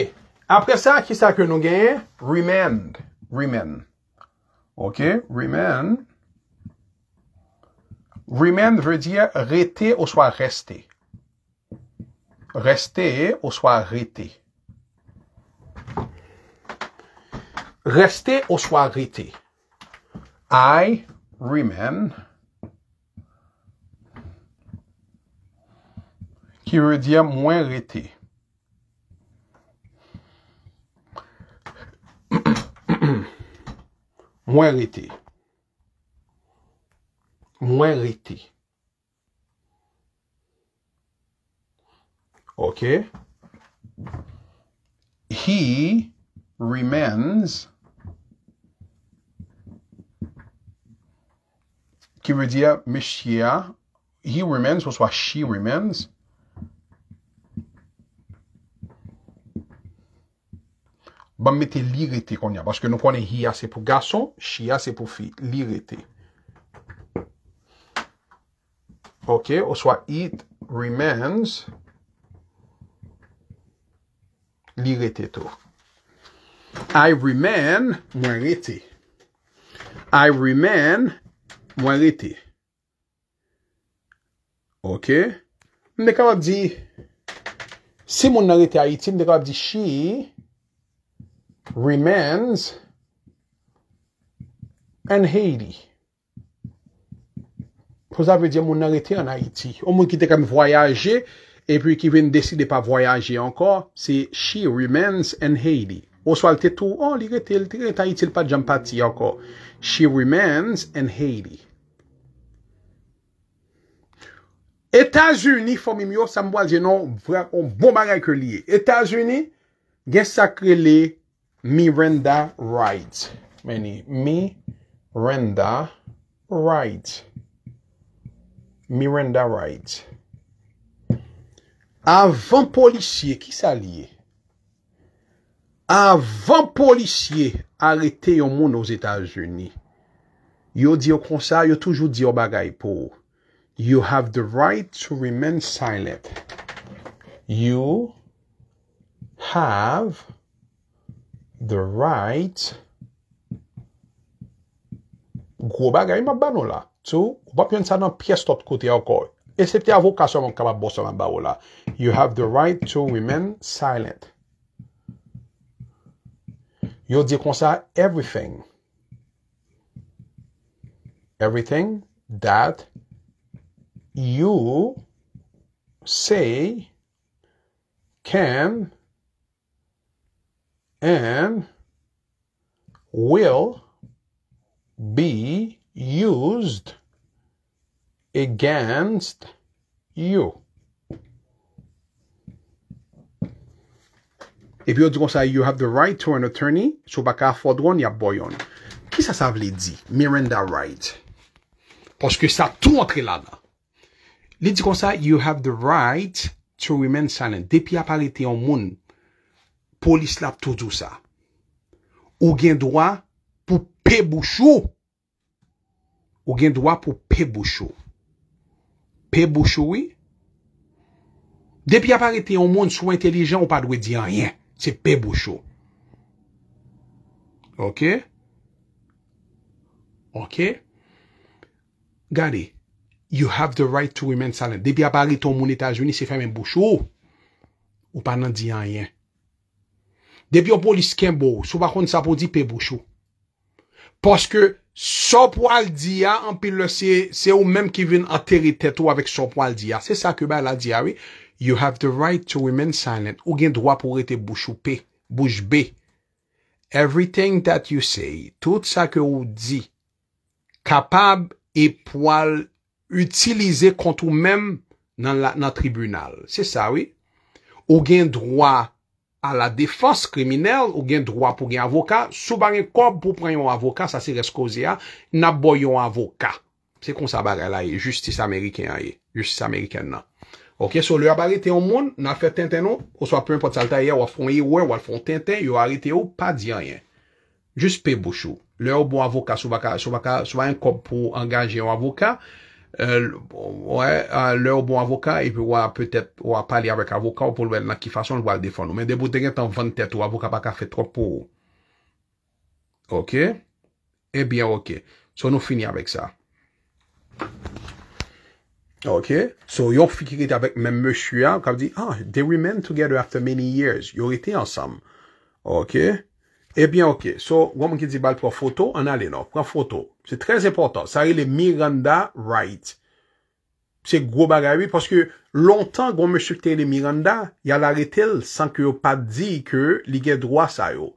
Après ça, qui ce que nous gagnons? Remand. Remand. Ok? Remand. Remand veut dire rester ou soit rester. Rester ou soit rester. Rester ou soit rester. I remain. Qui veut dire moins rester. Mwen riti. Mwen riti. Ok. He remains. Ki wou diya mishia. He remains woswa she remains. Ban mette li rete kon ya. Baske nou kon e hi ya se pou gaso. Shi ya se pou fi. Li rete. Ok. O swa it remains. Li rete to. I remain mwen rete. I remain mwen rete. Ok. Mwen dekwa di. Si mwen rete a iti. Mwen dekwa di. Si mwen rete a iti. Remains An Haiti Fosa ve diye moun narete an Haiti O moun ki te kam voyaje E pi ki ven desi de pa voyaje anko Si She Remains An Haiti O swalte tou O oh, li rete l pa jampati anko She Remains An Haiti Etasuni Fomi myo sa mbo al diye non Vrak on bomara ke liye Etasuni gen sakre liye Miranda Wright. Mèni, Miranda Wright. Miranda Wright. Avan polisye, ki sa liye? Avan polisye, arete yon moun nou Etat-Unis. Yo di yo konsa, yo toujou di yo bagay pou. You have the right to remain silent. You have... the right gro bagay map ba nou la. Sou, ou pap yon sa nan piyes tot kote akor. Esepte avokasyon moun kapap bosan map ba ou la. You have the right to remain silent. Yo di kon sa everything. Everything that you say can and will be used against you. Epi yo di kon sa, you have the right to an attorney, sou baka one ya boyon. Ki sa sa vle di? Miranda right. Paske sa tou antre la nan. Li di kon sa, you have the right to remain silent. Depi apare te yon moun, Polislap toutou sa. Ou gen doa pou pe bouchou. Ou gen doa pou pe bouchou. Pe bouchou, oui? Depi apare te yon moun sou intelijan, ou pa dwe di an yin. Se pe bouchou. Ok? Ok? Gade, you have the right to remain silent. Depi apare ton moun Etat-Unis se fèm en bouchou. Ou pa nan di an yin. Debyon pou lisken bou. Sou bakon sa pou di pe bouchou. Poske sou pou al diya, an pi le se se ou menm ki ven aterite tou avek sou pou al diya. Se sa ke ba la diya, we. You have the right to remain silent. Ou gen drwa pou rete bouchou pe. Bouchbe. Everything that you say. Tout sa ke ou di. Kapab e pou al utilize kontou menm nan tribunal. Se sa we. Ou gen drwa la defans kriminel ou gen drwa pou gen avoka sou barren kob pou pran yon avoka sa se reskoze a nan bo yon avoka se kon sa barren la e, justice ameriken a e justice ameriken nan ok, so le ou barren te yon moun, nan fè tenten nou ou so apen yon pot salta ya, wafon yi wè, wafon tenten yon barren te yon, pa diyan yen jispe bouchou le ou bon avoka, sou barren kob pou angaje yon avoka Ouè, a lè ou bon avokat, ou a pali avèk avokat ou pou louè nan ki fason ou a defon nou. Men deboutè gen tan 20 tèt ou avokat pa ka fè trol pou ou. Ok? Ebyen, eh ok. So nou fini avèk sa. Ok? So yon fikirit avèk men mèchou ya, kap di, ah, they remain together after many years. Yon itè ansam. Ok? Ok? Ebyen, eh ok, so, gwa mwen ki di bal pran foto, an ale nan, pran foto. Se trez importan, sa re le Miranda right. Se gwo baga wè, paske, lontan gwa mwen sute le Miranda, yal are tel san ke yo pat di ke li gen drwa sa yo.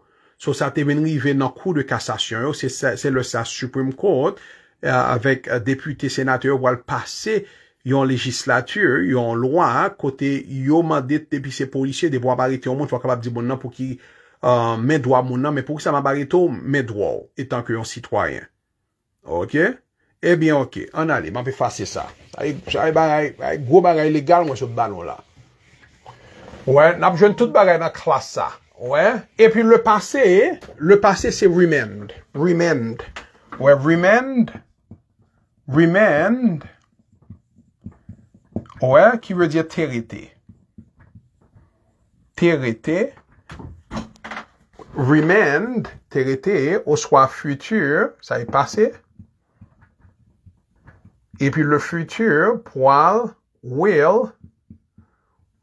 So, sa te ven rive nan kou de kasasyon yo, se le sa Supreme Court, eh, avèk eh, depute senatè yo, wò al pase yon legislatür, yon lwa, kote yo madit depi se polisye, debo ap arete yon moun, fwa kapab di bon nan pou ki Mè dwa moun nan, mè pou ki sa mè bari tou, mè dwa ou, etan ki yon sitwayen. Ok? Ebyen, eh ok, an ale, mè an pe fase sa. Aye, jaye bari, aye, gwo bari legal mwen sou banon la. Ouè, nan pou jwen tout bari nan klasa. Ouè, epi le pase, le pase se remend. Remend. Ouè, remend. Remend. Ouè, ki vwe diye terite. Terite. Remend terete ou swa futur. Sa e pase. E pi le futur poal will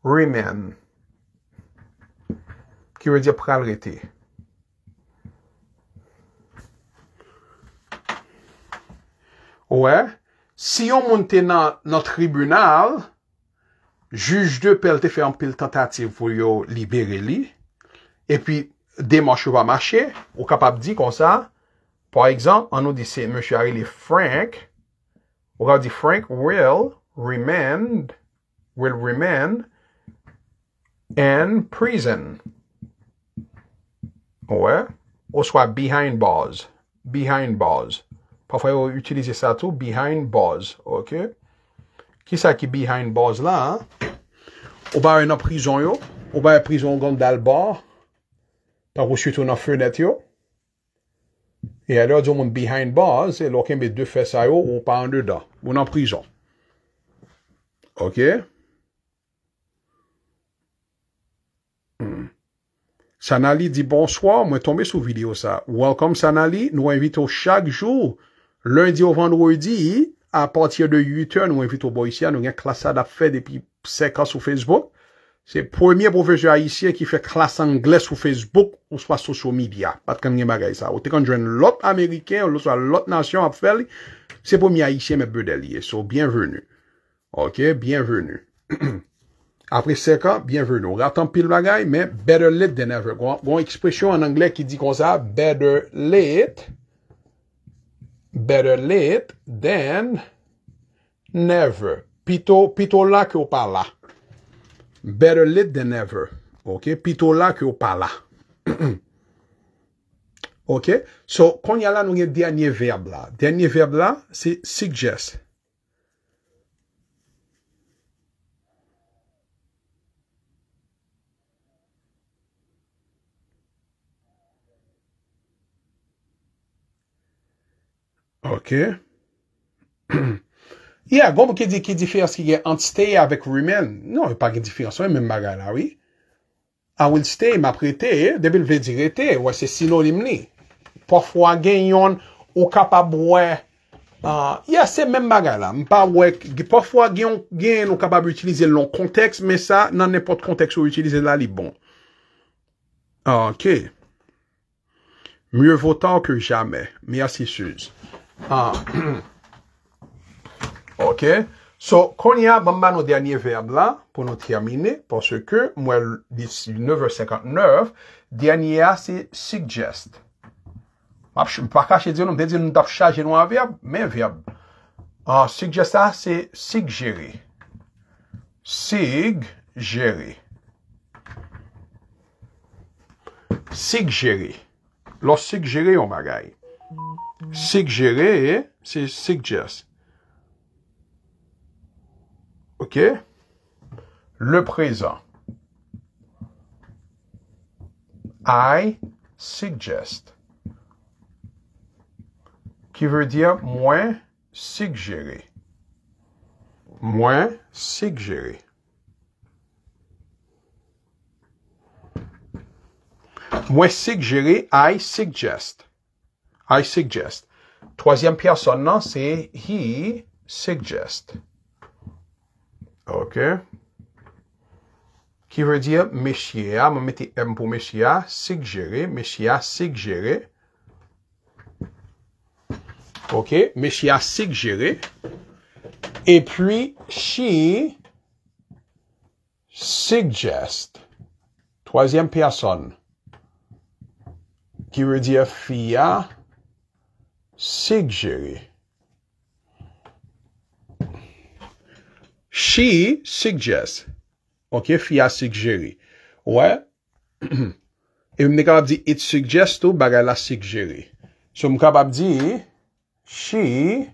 remen. Ki we di pral rete. Ouè. Si yo monte nan not tribunal, juj de pel te fe an pil tentative fo yo libere li. E pi... Demanche ou va mache, ou kapap di kon sa. Par exemple, an nou di se, mè chè ari li Frank. Ou gav di Frank will remain in prison. Ou e? Ou swa behind bars. Behind bars. Parfoy ou utilize sa tou, behind bars. Ok? Ki sa ki behind bars la? Ou ba re nan prison yo? Ou ba re prison yon dal bar? A roussit ou nan fernet yo. E alè ou di ou moun behind bars, lò ke mè dè fè sa yo ou pa an dè da. Moun nan prizon. Ok? Hmm. Sanali di bonsoi, mwen tombe sou video sa. Welcome Sanali, nou anvite ou chak jou. Lèndi ou vendredi, a patiè de 8è, nou anvite ou boyisyan, nou gen klasa da fè depi sekans ou Facebook. Se premier profeseur Haitien ki fè klas anglè sou Facebook ou swa sosyo midya. Pat kan gen bagay sa. Ou te kan jwen lout Ameriken ou lout nasyon ap fèl, se premier Haitien me bèdè liye. So, bienvenu. Ok, bienvenu. (clears throat) Apre seka, bienvenu. Ou ratan pil bagay, men, better lit than never. Gon ekspresyon an anglè ki di kon sa, better lit, better lit than never. Pito la ki ou pa la. Better lit than ever. Ok. Pito la ki ou pa la. (clears throat) Ok. So, konye la nou gen denye veb la. Denye veb la, se suggest. Ok. Ok. (clears throat) Ya, gom bon, ki di ki difers ki gen antistey avèk rumen. Non, yon pa gen difers wè, men bagay la, wè. A wè liste, m apre te, e, debil vè direte, wè, se sino li mni. Pofwa gen yon, ou kapab wè. Ya, se men bagay la. M pa wè, gipofwa gen, ou kapab utilize loun konteks, men sa, nan nepot konteks ou utilize la li bon. Ok. Mye votan ke jamè. Mye asisuz. Ahem. (clears throat) Ok, so konye a bamba nou denye verb la pou nou termine. Ponso ke mwen disi 9.59, denye a se SIGGEST. Mpaka chedze nou, mwen dedze nou daf chaje nou a verb, men verb. SIGGEST a se SIGGERI. SIGGERI. SIGGERI. Lo SIGGERI yo magay. SIGGERI e, se SIGGEST. OK Le présent. I suggest. Qui veut dire moins suggéré. Moins suggérer. Moins suggérer, I suggest. I suggest. Troisième personne, non, c'est he suggest. Ok, ki vè diya meshiya, mè meti m pou meshiya, sigjere, meshiya sigjere. Ok, meshiya sigjere. E pwi, she suggest, toazen piason, ki vè diya fia sigjere. She suggest. Ok, fya sigjeri. Ouè, e mne kabab di, it suggest to, baga la sigjeri. So, mne kabab di, she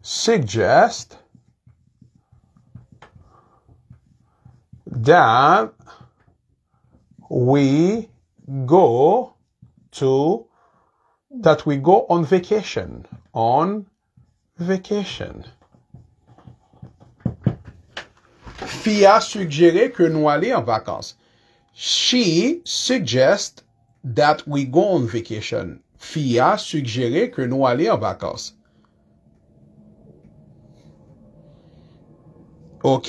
suggest that we go to, that we go on vacation. On vacation. Fi a sugjere ke nou ali an vakans. She suggests that we go on vacation. Fi a sugjere ke nou ali an vakans. Ok.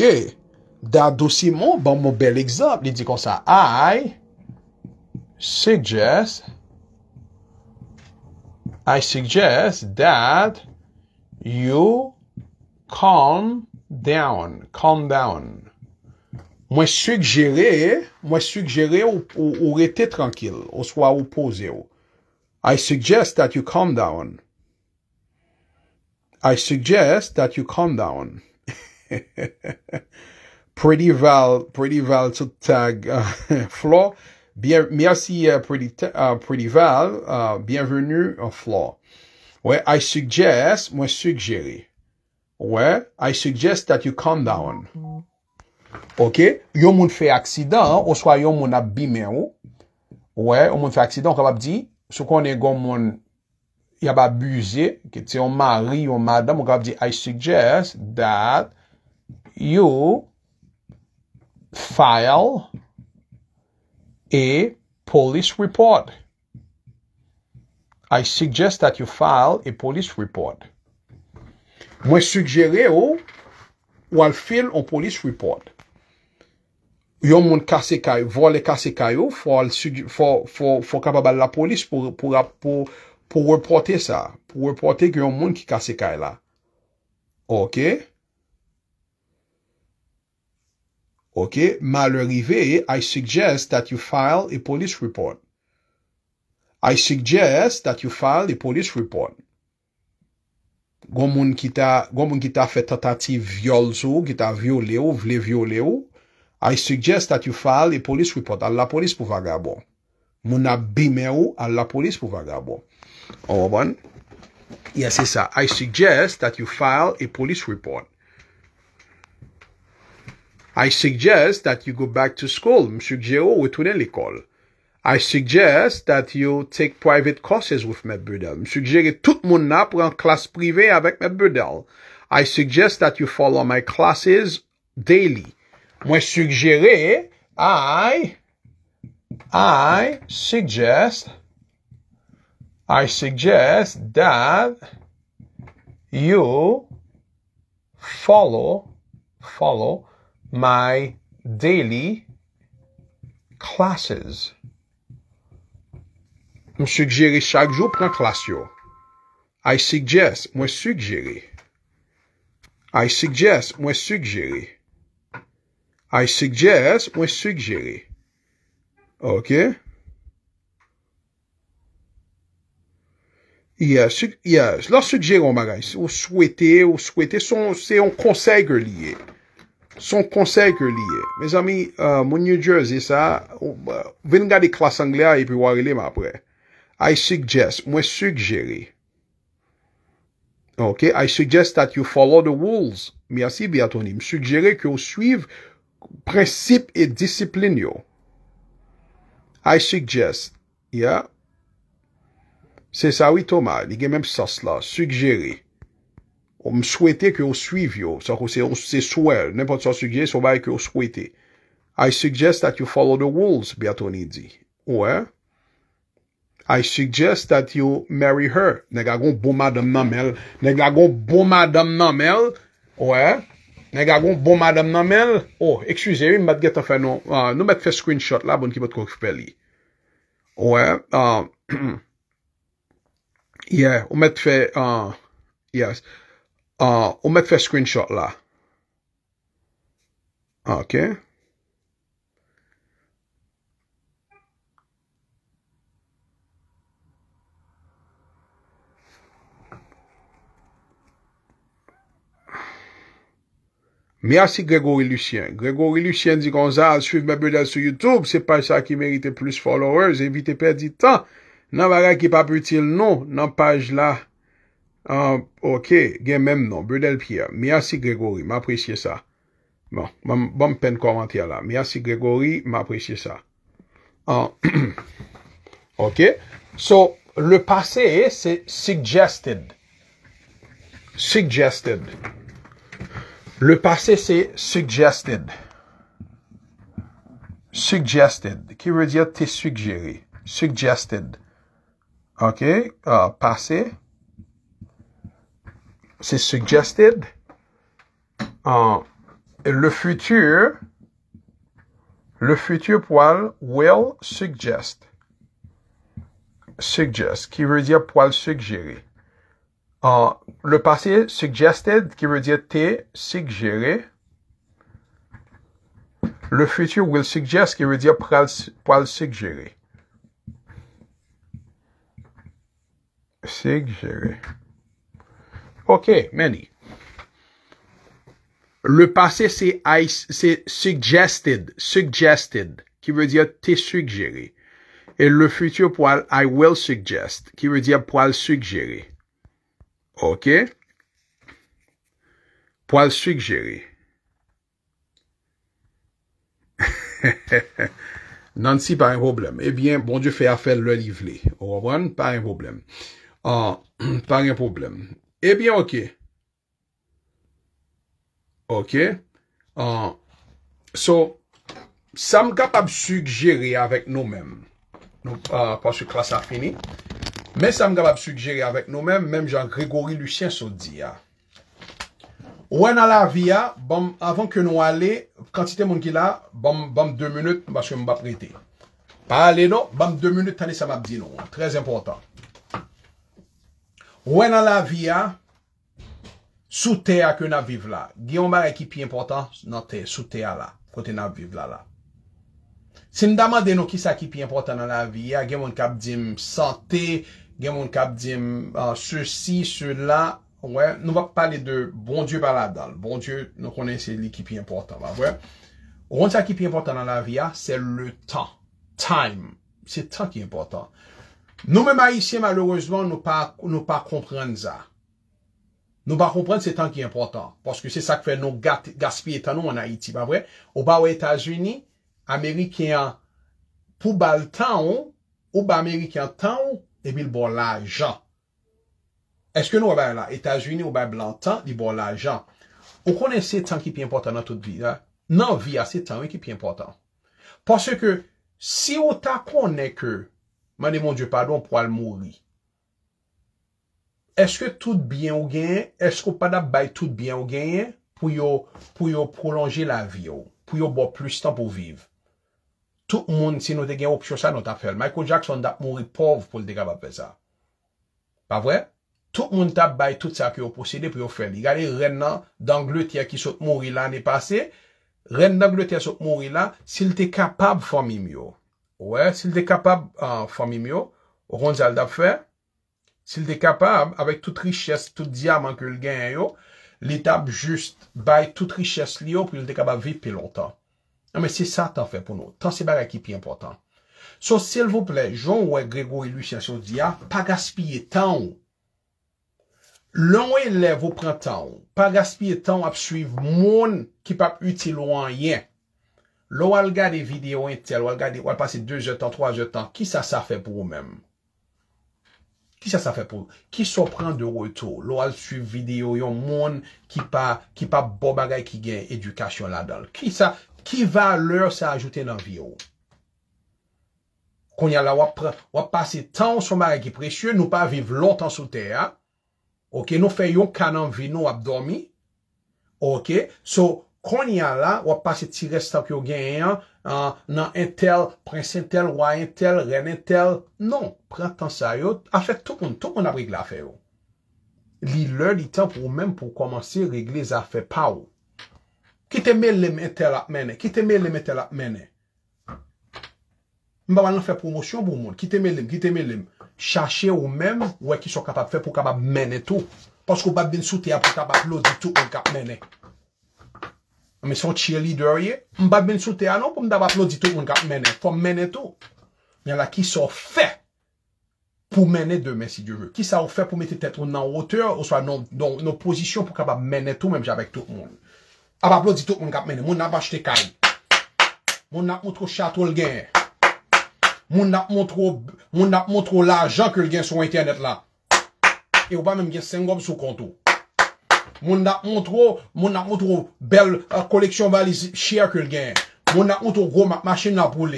Da dosi moun, ban moun bel ekzap, li di kon sa. I suggest that you calm down. Moi suggérer, hein, moi suggérer ou, ou, ou rete tranquil, ou ou I suggest that you calm down. I suggest that you calm down. (laughs) pretty Val, Pretty Val to tag uh, (laughs) Flo. Bien, merci uh, pretty, uh, pretty Val, bienvenue Flo. Ouais, I suggest, moi suggérer. Ouais, I suggest that you calm down. Mm-hmm. Ok, yon moun fè aksidan, ou swa yon moun ap bime ou. Ouè, yon moun fè aksidan, kwa mab di, sou konen yon moun yab abuze, ki ti yon mari, yon madam, kwa mab di, I suggest that you file a police report. I suggest that you file a police report. Mwen sugjere ou, ou an fil o police report. Yon moun kasekay, vo le kasekay ou, fo kababal la polis pou reporte sa. Po reporte ki yon moun ki kasekay la. Ok? Ok? Ma le rive, I suggest that you file a polis report. I suggest that you file a polis report. Gon moun ki ta fe tatati vyol sou, ki ta vyele ou, vle vyele ou, I suggest that you file a police report. Al la polis pou fagabon. Moun ap bime ou al la polis pou fagabon. O wabon? Ya se sa. I suggest that you file a police report. I suggest that you go back to school. Msouk jero ou etwene li kol. I suggest that you take private courses with mèp birdel. Msouk jere tout moun ap wè an klas prive avèk mèp birdel. I suggest that you follow my classes daily. Moi suggérer. I, I suggest, I suggest that you follow, follow my daily classes. Mwen suggérer chaque jour pran klas yo. I suggest, Moi suggérer. I suggest, Moi suggérer. I suggest, mwen sugjere. Ok. Yes. Yes. La sugjere, mwen bagay. Ou swete, ou swete. Son konsey kre liye. Son konsey kre liye. Mez ami, euh, mwen New Jersey sa. Euh, ven gade klas anglia, epi warile m apre. I suggest, mwen sugjere. Ok. I suggest that you follow the rules. Mwen sugjere ki ou suive Prensip e disiplin yo I suggest Ya Se sawi toma Nige menm sos la Sugere Om swete ke ou suive yo Sok ou se swel I suggest that you follow the rules Beato ni di Ou e I suggest that you marry her Nek agon bou madame nanmel Nek agon bou madame nanmel Ou e Ne gagon, bon madam nan mel. Oh, eksyuse, mi bat getan fè nou. Euh, nou met fè screenshot la, bon ki bat kouk fè li. Ouè. Euh, (clears throat) yeah. Ou met fè. Euh, yes. Ou met fè screenshot la. Ok. Ok. Me yasi Gregory Lucien. Gregory Lucien di Gonza, Suif me bedel sou YouTube, Se pa sa ki merite plus followers, Evite perdi tan, Nan bagay ki pa putil nou, Nan paj la, ah, Ok, gen menm nou, Bedel piya, Me yasi Gregory, Ma apresye sa. Bon, bon pen komantia la, Me yasi Gregory, Ma apresye sa. Ok, So, le pase e, Se Suggested. Suggested. Le passé, c'est suggested. Suggested, qui veut dire t'es suggéré. Suggested. OK? Ah, passé. C'est suggested. Ah, le futur, le futur poil will suggest. Suggest, qui veut dire poil suggéré. Ah, le passé suggested, qui veut dire t'es suggéré. Le futur will suggest, qui veut dire pour pral suggérer. Suggéré ». OK, many. Le passé, c'est suggested, suggested, qui veut dire t'es suggéré. Et le futur, poil, I will suggest, qui veut dire poil suggérer. Ok. Poal sugjeri. (laughs) Nansi pa yon problem. Ebyen, eh bon diyo fe afe le livli. Ou wan, pa yon problem. Ah, (clears throat) pa yon problem. Ebyen, eh ok. Ok. Ah, so, sa m kapab sugjeri avèk nou men. Nou ah, pos yon klas apeni. Ok. Men sa mga bab sugjeri avèk nou men, menm jan Grégory Lucien sou di ya. Ouè nan la vi ya, bon, avon ke nou ale, kantite moun bon, ki bon, la, bam 2 minute, baske mou ba prete. Pa ale nou, bam 2 minute, tanè sa mabdi nou. Très important. Ouè nan la vi ya, sou te akè nan viv la. Gyon bar ekipi important, nan te, sou te ala, kote nan viv la la. Sin daman den nou, ki sa ekipi important nan la vi ya, gen moun kap di m, sante, gen moun kap di m, gen moun kap dim, se ah, si, se la, nou va pale de bon dieu pa la dal, bon dieu nou konen se likipi important, va vwe, ron se likipi important nan la via, se le tan, time, se tan ki important, nou men ba isye malourezvan nou pa kompren za, nou pa kompren se tan ki important, paske se sa kwe nou gaspi etan nou man Haiti, va vwe, ou ba ou Etage Unie, Amerikean pou bal tan ou, ou ba Amerikean tan ou, e bil bo la jan. Eske nou wabay la, Etaswini wabay blan tan, di bo la jan. Ou konen se tan ki pi importan nan tout vi, nan vi a se tan wen ki pi importan. Pase ke, si ou ta konen ke, man e mon dieu padon pou al mori, eske tout biyan ou gen, eske ou padab bay tout biyan ou gen, pou yo, pou yo prolonger la vi yo, pou yo bo plus tan pou viv. Tout moun, si nou te gen wop chosa, nou ta fel. Michael Jackson dat mouri pov pou l dekabab pe sa. Pa vre? Tout moun tab bay tout sa ki yo posede pou yo fel. I gale ren nan danglotea ki sot mouri la ane pase, ren danglotea sot mouri la, sil te kapab fomim yo. Ouwe, sil te kapab ah, fomim yo, ronzal da fe, sil te kapab, avèk tout riches, tout diamant ki yo gen yo, li tab just bay tout riches li yo pou l dekabab vi pe lontan. Nan men, se sa tan fe pou nou. Tan se bagay ki pi important. So, se l vople, joun wè Gregoril Lucien Chaudia, pa gaspye tan ou. Loun wè lè vopren tan ou. Pa gaspye tan ou ap suiv moun ki pap util ou an yen. Loun wè lga de videyo entel, wè lga de wè lpase 2 jetan, 3 jetan, ki sa sa fe pou ou men? Ki sa sa fe pou? Ki so pren de wotou? Loun wè l suiv videyo yon moun ki pap bo bagay ki gen edukasyon la dal. Ki sa... Ki va lèr se ajoute nan vi ou? Kon yal la wap pase tan sou marè ki presye, nou pa vive lontan sou tè ya. Ok, nou fè yon kanan vi nou ap domi. Ok, sou kon yal la wap pase ti restan ki ou gen yon, nan entel, prens entel, way entel, ren entel. Non, prens tan sa yo, a fè tout kon, tout kon ap rig la fè ou. Li lèr di tan pou mèm pou komanse regle zafè pa ou. Ki teme lem etel ap mene. Ki teme lem etel ap mene. Mba banan fè promosyon pou moun. Ki teme lem, ki teme lem. Chache ou men, wè ki sou katap fè pou kabab mene tou. Pasko bat bin soute a pou kabab lo di tou un kap mene. Mè se fò chie liderye. Mba bin soute a nou pou mda bat lo di tou un kap mene. Fò mene tou. Mè la ki sou fè pou mene de mè si di vè. Ki sa ou fè pou mè te tèt ou nan woteur. Ou sva non nou posisyon pou kabab mene tou mèm javek tout moun. Abaplo di tout moun kap mène, moun nan bache te kani. Moun nan moutro chato l gen. Moun nan moutro l ajan ke l gen sou internet la. E ou ba mèm gen sengop sou konto. Moun nan moutro bel uh, koleksyon bali chè ke l gen. Moun nan moutro gro machin nan broulè.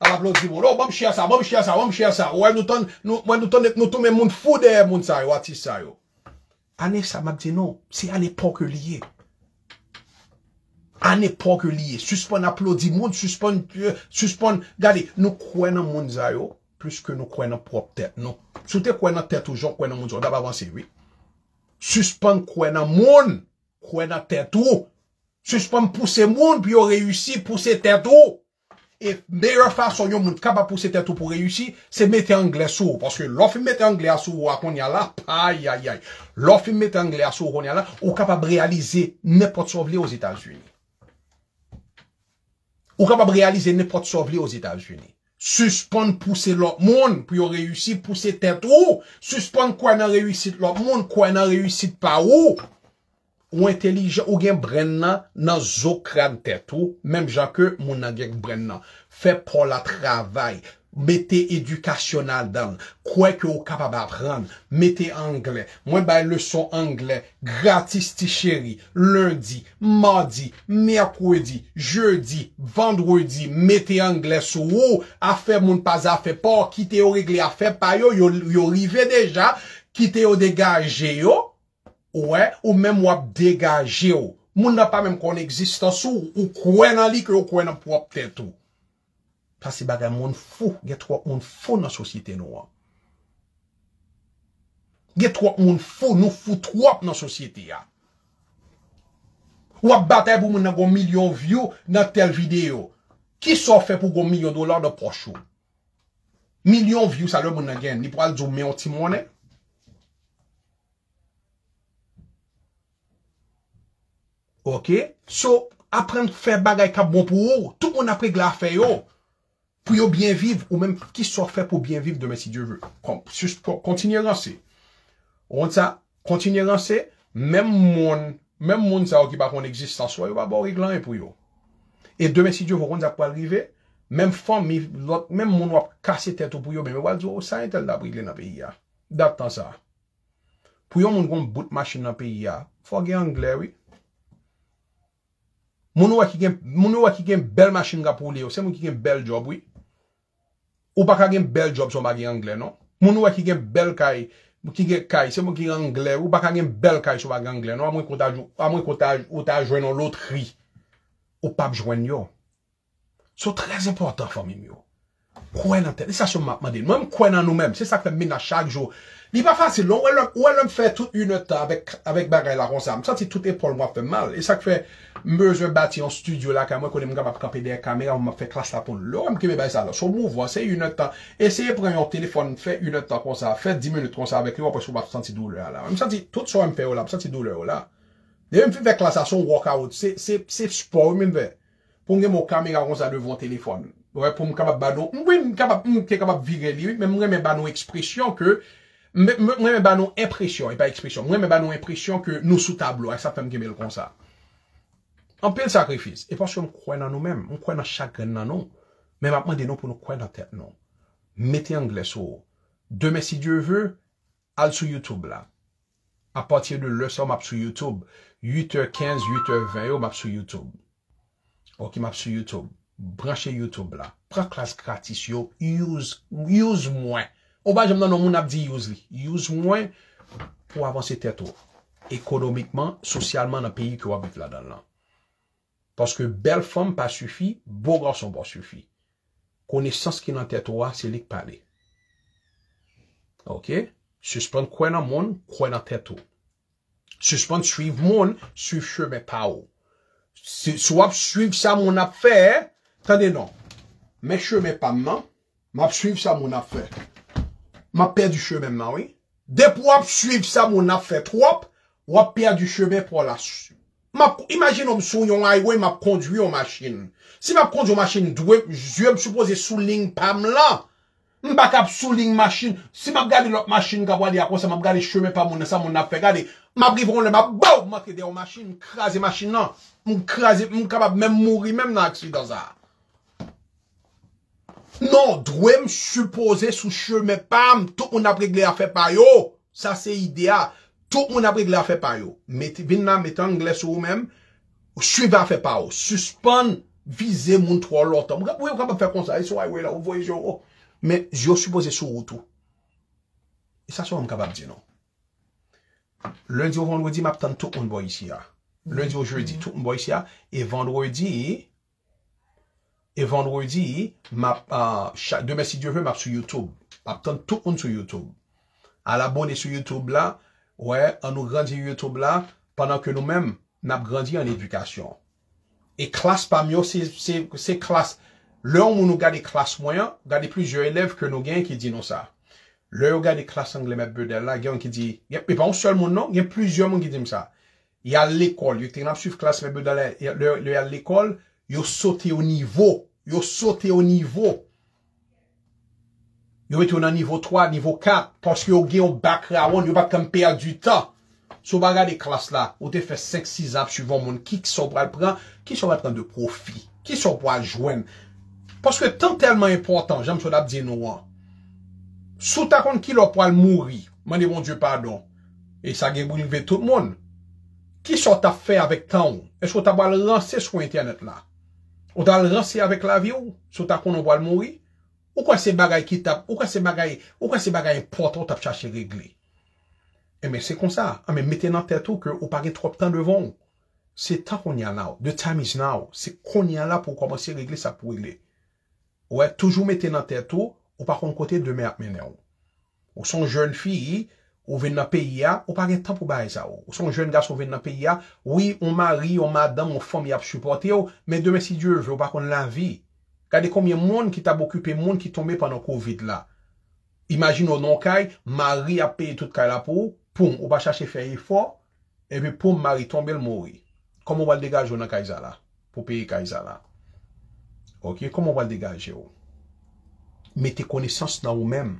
Abaplo di moun, ou oh, bom chè sa, bom chè sa, bom chè sa. Ou an nou ton nou ton men moun foudè moun sa yo, ati sa yo. Ane sa mabdi nou, se an epok e liye. an epok liye, suspon aplodi moun, suspon, euh, suspon, gade, nou kwen nan moun zayou, pluske nou kwen nan prop tèt, nou. Sou te kwen nan tèt oujou, kwen nan moun zayou, dab avansi, oui. Suspon kwen nan moun, kwen nan tèt ou, suspon pousse moun, pi yo reyoussi pousse tèt ou, e meyèr fason yon moun kaba pousse tèt ou pou reyoussi, se mette anglè sou, paske lòf mette anglè sou akon yala, paayayay, lòf mette anglè sou akon yala, ou kaba brealize ne pot sovli ou zi tazwi ni. Ou kapab realize nifot sovli ou zi taj vini. Suspon pousse lop moun pou yo reyousi pousse tèt ou. Suspon kwa nan reyousi lop moun, kwa nan reyousi pa ou. Ou intelijen, ou gen brennan nan zokran tèt ou. Mem jake moun nagek brennan. Fè pou la travay. Mete edukasyonal dan, kwe ki yo kapab ap ran, mete angle, mwen bay le son angle, gratis ti cheri, lundi, mardi, merkwedi, jeudi, vendwedi, mete angle sou ou, afeb moun paz afeb pa, kite yo regle afeb pa yo, yo rive deja, kite yo degaje yo, ou men wap degaje yo, moun nan pa men kon eksistans ou, ou kwenan li ki yo kwenan wap tet ou. Pas se bagay moun fou, ge trok moun fou nan sosyete nou an. Ge trok moun fou, nou fou trok nan sosyete ya. Ou ak batay pou moun nan goun milyon view nan tel video. Ki so fe pou goun milyon dolar nan posho? Milyon view sa lè moun nan gen, ni pou al zoumè an timone? Ok, so apren fe bagay kap bon pou ou, tout moun apre glafe yo. Puyo byen viv ou menm ki sor fe pou byen viv demen si Diyo vwe. Kontinye ran se. Ronde sa kontinye ran se, menm moun sa o ki pa kon egzistanswa yo, ba bo reglan e puyo. E demen si Diyo vwe ronde sa kwa rive, menm fon, menm moun wap kase teto puyo, menm wadzo, sa yon tel da brigle nan peyi ya. Dat tan sa. Puyo moun kon bout masin nan peyi ya, fwa gen angle wwe. Moun wak ki gen bel masin ga pou le yo, se moun ki gen bel job wwe. Ou baka gen bel job sou bagi angle, no? Moun ou a ki gen bel kaj, mou ki gen kaj, se mou ki gen angle, ou baka gen bel kaj sou bagi angle, no? Ou a mwen kota a jwen nou lotri, ou pa jwen yo. So, tres important for me, yo. Kwen a ten, disa sou map maden. Mwen kwen a nou men, se sakte min na chak jo, Ni pa fasil, wè lèm fè tout unè tan avèk bagay lè kon sa. Mè santi tout epol mò fè mal. E sak fè mbèjè bati an studio lè kè mwen konè mwen kapap kapè der kamera, mwen fè klas ta pon lè, mwen kè mè bè sa lò. Sò mou vò, sè unè tan. Eseye prè yon telefon fè unè tan kon sa, fè di mè lè kon sa avèk lè, mwen pwè sò mwè santi doulè lè. Mè santi tout so mwè fè ou lè, mwen santi doulè ou lè. Dè mwen fè fè klas a son workout. Se, se, se, se, se, se Mwen mwen ba nou impresyon, e pa ekspresyon Mwen mwen ba nou impresyon ke nou sou tablo E sa fem gemel kon sa An pe l sakrifis, e paske mwen kwen nan nou men Mwen kwen nan chakren nan nou Men apman de nou pou nou kwen nan tet nou Mete angles ou Deme si dieu ve, al sou Youtube la A patir de lese Ou map sou Youtube 8h15, 8h20 ou map sou Youtube Ok map sou Youtube Branche Youtube la Pren klas gratis yo, use Use mwen Ou ba jom nan nou moun ap di youse li. Youse mwen pou avanse teto. Ekonomikman, sosyalman nan peyi ki wabit la dan lan. Paske bel fom pa sufi, bo gorson pa sufi. Kone sans ki nan teto wa, se lik pane. Ok? Suspon kwen nan moun, kwen nan teto. Suspon suiv moun, suiv che mè pa ou. Sou ap suiv sa moun ap fe, kande nan, mè che mè pa mman, mè ap suiv sa moun ap fe. Ma pèr di che mè mè wè. Dep wè ap suiv sa moun ap fèt wè ap, wè ap pèr di che mè pou wè la suiv. Imagin wè m sou yon ay wè, m ap kondwi yon masjin. Si m ap kondwi yon masjin, zwe m soupoze sou ling pam la. M bak ap sou ling masjin. Si m ap gade lop masjin kwa wè di akwa, se m ap gade che mè pam moun, sa m ap fèt gade. M ap gade yon masjin, m krasi masjin nan. M krasi, m kapap mèm mouri mèm nan ki gaza. Non, dwe m supose sou cheme pam, tout moun ap regle a fe pa yo. Sa se idea, tout moun ap regle a fe pa yo. Meti bin nan, meti an gles ou mèm, suive a fe pa yo. Suspon vize moun trò loto. Mwen kap mwen fe konsay sou, aywe la ou voye jò. Men, jò supose sou ou tou. Sa sou m kaba bje nou. Lèndi ou vendredi, map tan tout moun boy si ya. Lèndi ou jèrdi, tout moun boy si ya. E vendredi, E vandrou di, de mè si djèvè mè ap sou YouTube. Aptan tout mè sou YouTube. A la bonè sou YouTube la, wè, an nou grandye YouTube la, panan ke nou mèm, mè ap grandye an edukasyon. E klas pa mè yo, se klas, lè yon moun nou gade klas mwen, gade plizye elèv ke nou gen ki di nou sa. Lè yon gade klas an glè mè bè dè la, gen ki di, gen plizye moun ki di msa. Yal l'ekol, yon ten ap suiv klas mè bè dè la, lè yal l'ekol, yon sote yon nivou. Yo sote yo nivou. Yo bete yo nan nivou 3, nivou 4. Porske yo gen yo bakre a won. Yo bak tempe a du ta. Sou baga de klas la. Ou te fe seksiz ap suivon moun. Ki sou pral pran? Ki sou pral pran de profi? Ki sou pral jwen? Porske tan telman important. Jam sou dap di nou an. Sou ta kon ki lop pral mouri. Mwen de moun dieu pardon. E sa gen bou nive tout moun. Ki sou ta fe avèk tan ou? E sou tabal lanse sou internet la. Ou ta al rase avèk la vi ou, sou ta kon anbo al moui. Ou kwa se bagay ki tap, ou kwa se bagay, ou kwa se bagay importan tap chache regli. Eme, se kon sa. Ame, mette nan tèto ke ou pari trop tan devon. Se ta kon yan la ou, the time is now. Se kon yan la pou komanse regli sa pou regli. Ou e toujou mette nan tèto, ou pa kon kote demè ap menè ou. Ou son joun fi yi. Ou ven nan peyi ya, ou pa gen tan pou ba e za ou. Ou son jwen gas ou ven nan peyi ya, oui, ou mari, ou madame, ou fom yap supporte ou, men deme si dieu, ou pa kon la vi. Kade komye moun ki tab okupe moun ki tombe panan kovid la. Imagin ou nan kay, mari yap peyi tout kay la pou, poum, ou pa chache feye fo, epi poum, mari tombe l mori. Komo val degaje ou nan kay za la? Pou peyi kay za la? Ok, komo val degaje ou? Mete konesans nan ou menm.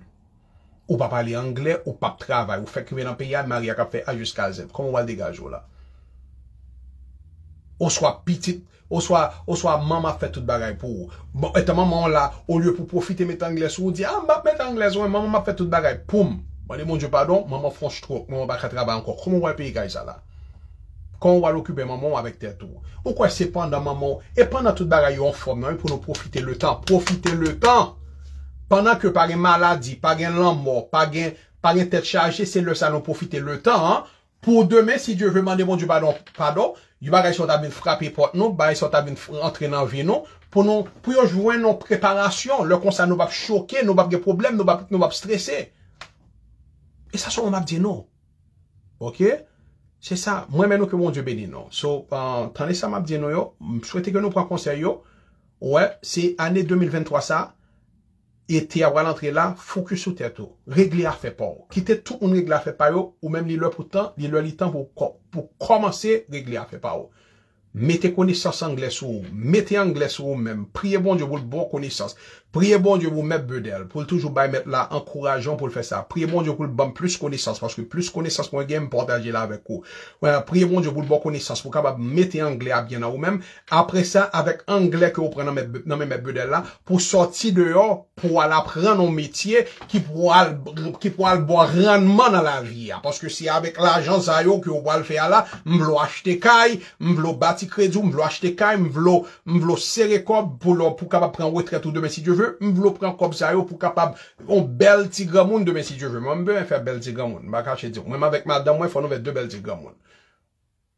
Ou pa pale Angle, ou pa trabay. Ou fek ki ven an pe ya, mary a ka ah, fe a jus ka zev. Kou moun wale degaj ou la. Ou swa pitit, ou swa maman fe ah, tout bagay pou ou. Eta maman ou la, ou lye pou profite met Angles. Ou di, a maman met Angles, ou maman fe tout bagay. Poum, wane moun djou padon, maman fonj trok. Maman pa kaj trabay anko. Kou moun wale pe yi gaj a la. Kou moun wale okube maman ou avek te tou. Ou kwa se pandan maman ou, e pandan tout bagay ou, ou pou nou profite le tan, profite le tan. Pendan ke pa gen maladi, pa gen lambo, pa gen tèd charge, se lè sa nou profite lè tan, pou demè, si Diyo vè mande moun, Diyo ba don padon, yu ba re yon sotabin frapi pot nou, ba yon sotabin rentre nan vye nou, pou yon jwè nou preparasyon, lè kon sa nou bap chokè, nou bap gè problem, nou bap stresè. E sa son mab diy nou. Ok? Se sa, mwen men nou ke moun Diyo bè diy nou. So, euh, tanè sa mab diy nou yo, m souwete gen nou pran konser yo, wè, se anè 2023 sa, Et te avran antre la, fokus ou te tou. Regle a fe pa ou. Kite tou un regle a fe pa ou, ou men li lè pou tan, li lè li tan pou komanse regle a fe pa ou. Mete konisans an gles ou, mete an gles ou men, priye bon di woul bon konisans. Priez bon Dieu pour mettre Bedel, pour toujours bah, mettre là, encourageant pour le faire ça. Priez bon Dieu pour le bon plus connaissance, parce que plus connaissance qu'on game partager là avec vous. priez bon Dieu pour le bon connaissance, pour capable mettre anglais à bien en vous-même. Après ça, avec anglais que vous prenez dans mes Bedel là, pour sortir dehors, pour aller apprendre un métier qui pourra, qui pourra le boire rendement dans la vie. Hein. Parce que c'est avec l'argent ça que vous pouvez le faire là, m'vlo acheter caille, m'vlo bâtir crédit, m'vlo acheter caille, m'vlo, m'vlo serrer corps pour, pour capable prendre retraite ou demain si Dieu Mwen vlo pren kopsa yo pou kapab On bel ti gramoun de mesi diyo Mwen mwen fè bel ti gramoun Mwen mwen fè bel ti gramoun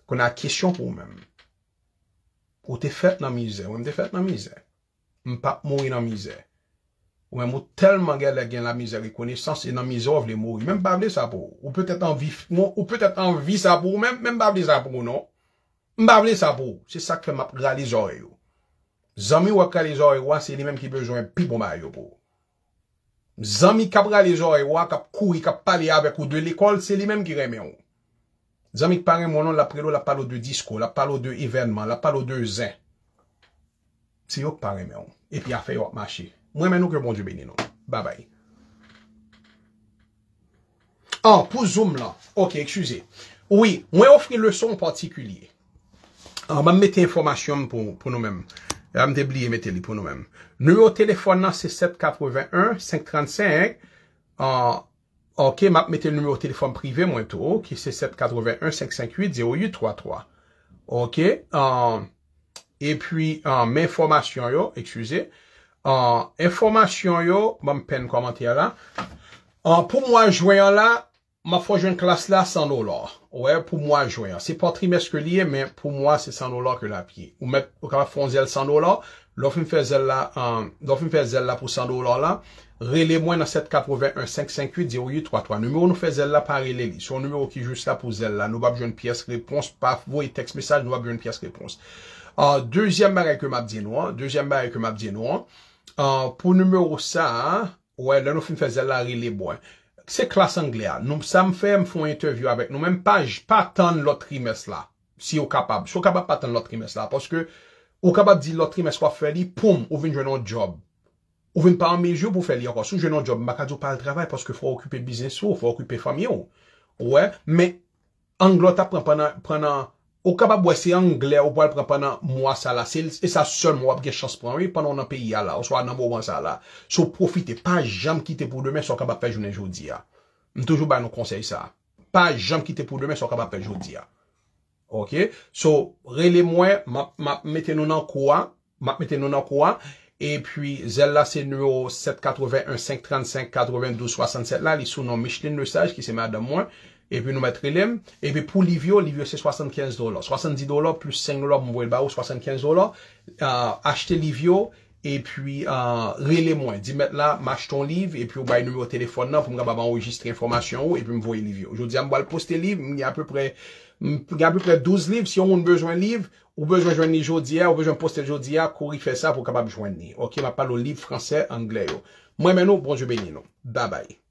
Kon a kesyon pou mwen Ou te fèt nan mizè Ou mwen te fèt nan mizè Mwen pap moun nan mizè Ou mwen mwen tel man gen la mizè Rikone san se nan mizè ou vle moun Mwen mwen bavle sa pou Ou pwet et an vi sa pou Mwen mwen bavle sa pou Mwen bavle sa pou Se sak fè map ralizor yo Zami wakalizor e wak, se li menm ki bejwen pi bomay yo pou. Zami kabralizor e wak, kap kou, kap pale avek ou de l'ekol, se li menm ki reme ou. Zami kpare mounon, la prelo la pale ou de disko, la pale ou de evenman, la pale ou de zen. Se yo kpare menm ou. E pi a fey wak mache. Mwen menm nou ke bonjou benin nou. Ba bay. Ah, pou zoom la. Ok, eksyuse. Ouwi, mwen ofri le son patikulie. Mwen mette informasyon pou nou menm. Am debliye me tele pou nou men. Numero telefon nan se 7-8-1-5-35. Ok, map mette numero telefon privé mwen tou. Ki se 7-8-1-5-5-8-0-8-3-3. Ok. E pi, men formasyon yo. Eksyuse. Enformasyon yo. Mwen pen komantye la. Po mwen jwen yo la. Ma fwen jwen klas la, 100 $. Ouè, pou mwen jwen. Se patri meske liye, men pou mwen se 100 $ ke la piye. Ou mwen fwen zel 100 $, lò fwen fwen zel la pou 100 $ la, rele mwen nan 7, 81, 5, 5, 8, 0, 8, 3, 3. Numero nou fwen zel la, pa rele li. Son numero ki jous la pou zel la. Nou wap jwen piyes repons. Paf, vou yi teks mesaj, nou wap jwen piyes repons. Dezyen bè reke map di nou an. Dezyen bè reke map di nou an. Pou numero sa, ouè, lè nou fwen fwen zel la, rele mwen. Se klas Anglia, nou sa m fè, m fò interview avèk, nou mèm pa j patan lotri mes la, si ou kapab. Si ou kapab patan lotri mes la, poske ou kapab di lotri mes wap fè li, poum, ou vin jwen nou job. Ou vin pa anmej yo pou fè li, apos, ou jwen nou job, makad yo pal travèl, poske fò wakupè biznes fò, fò wakupè famyo. Ouè, mè, Anglota prèm prèman... Ou kapap wese Angle, ou pou al premanan mwa sa la, se il sa son mwa apge chans pranwi, panon nan peyi a la, ou swa nan mwo mwa sa la. Sou profite, pa jam kite pou demen, sou kapap pe jounen joudi a. M toujou ba nou konsey sa. Pa jam kite pou demen, sou kapap pe joudi a. Ok, sou rele mwen, map meten nou nan kou a, map meten nou nan kou a, e pi zel la se nou o 7.81.535.92.67 la, li sou nan Micheline Le Sage ki se mè adan mwen, epi nou mwen trelem, epi pou Livio, Livio se 75 dolar, 70 dolar plus 5 dolar mwen voye barou, 75 dolar, achete Livio, epi euh, relemwen, di met la, mwen achete ton liv, epi ou baye nou mwen o telefon nan, pou mwen gaba ba enregistre informasyon ou, epi mwen voye Livio. Jodi an mwen boal poste liv, y a peu pre, y a peu pre 12 liv, si yon mwen bezoan liv, ou bezoan joan ni jodi an, ou bezoan poste jodi an, kori fe sa pou kabab joan ni. Ok, mwen palo liv franse, angle yo. Mwen men nou, bonjou ben yon nou. Babay.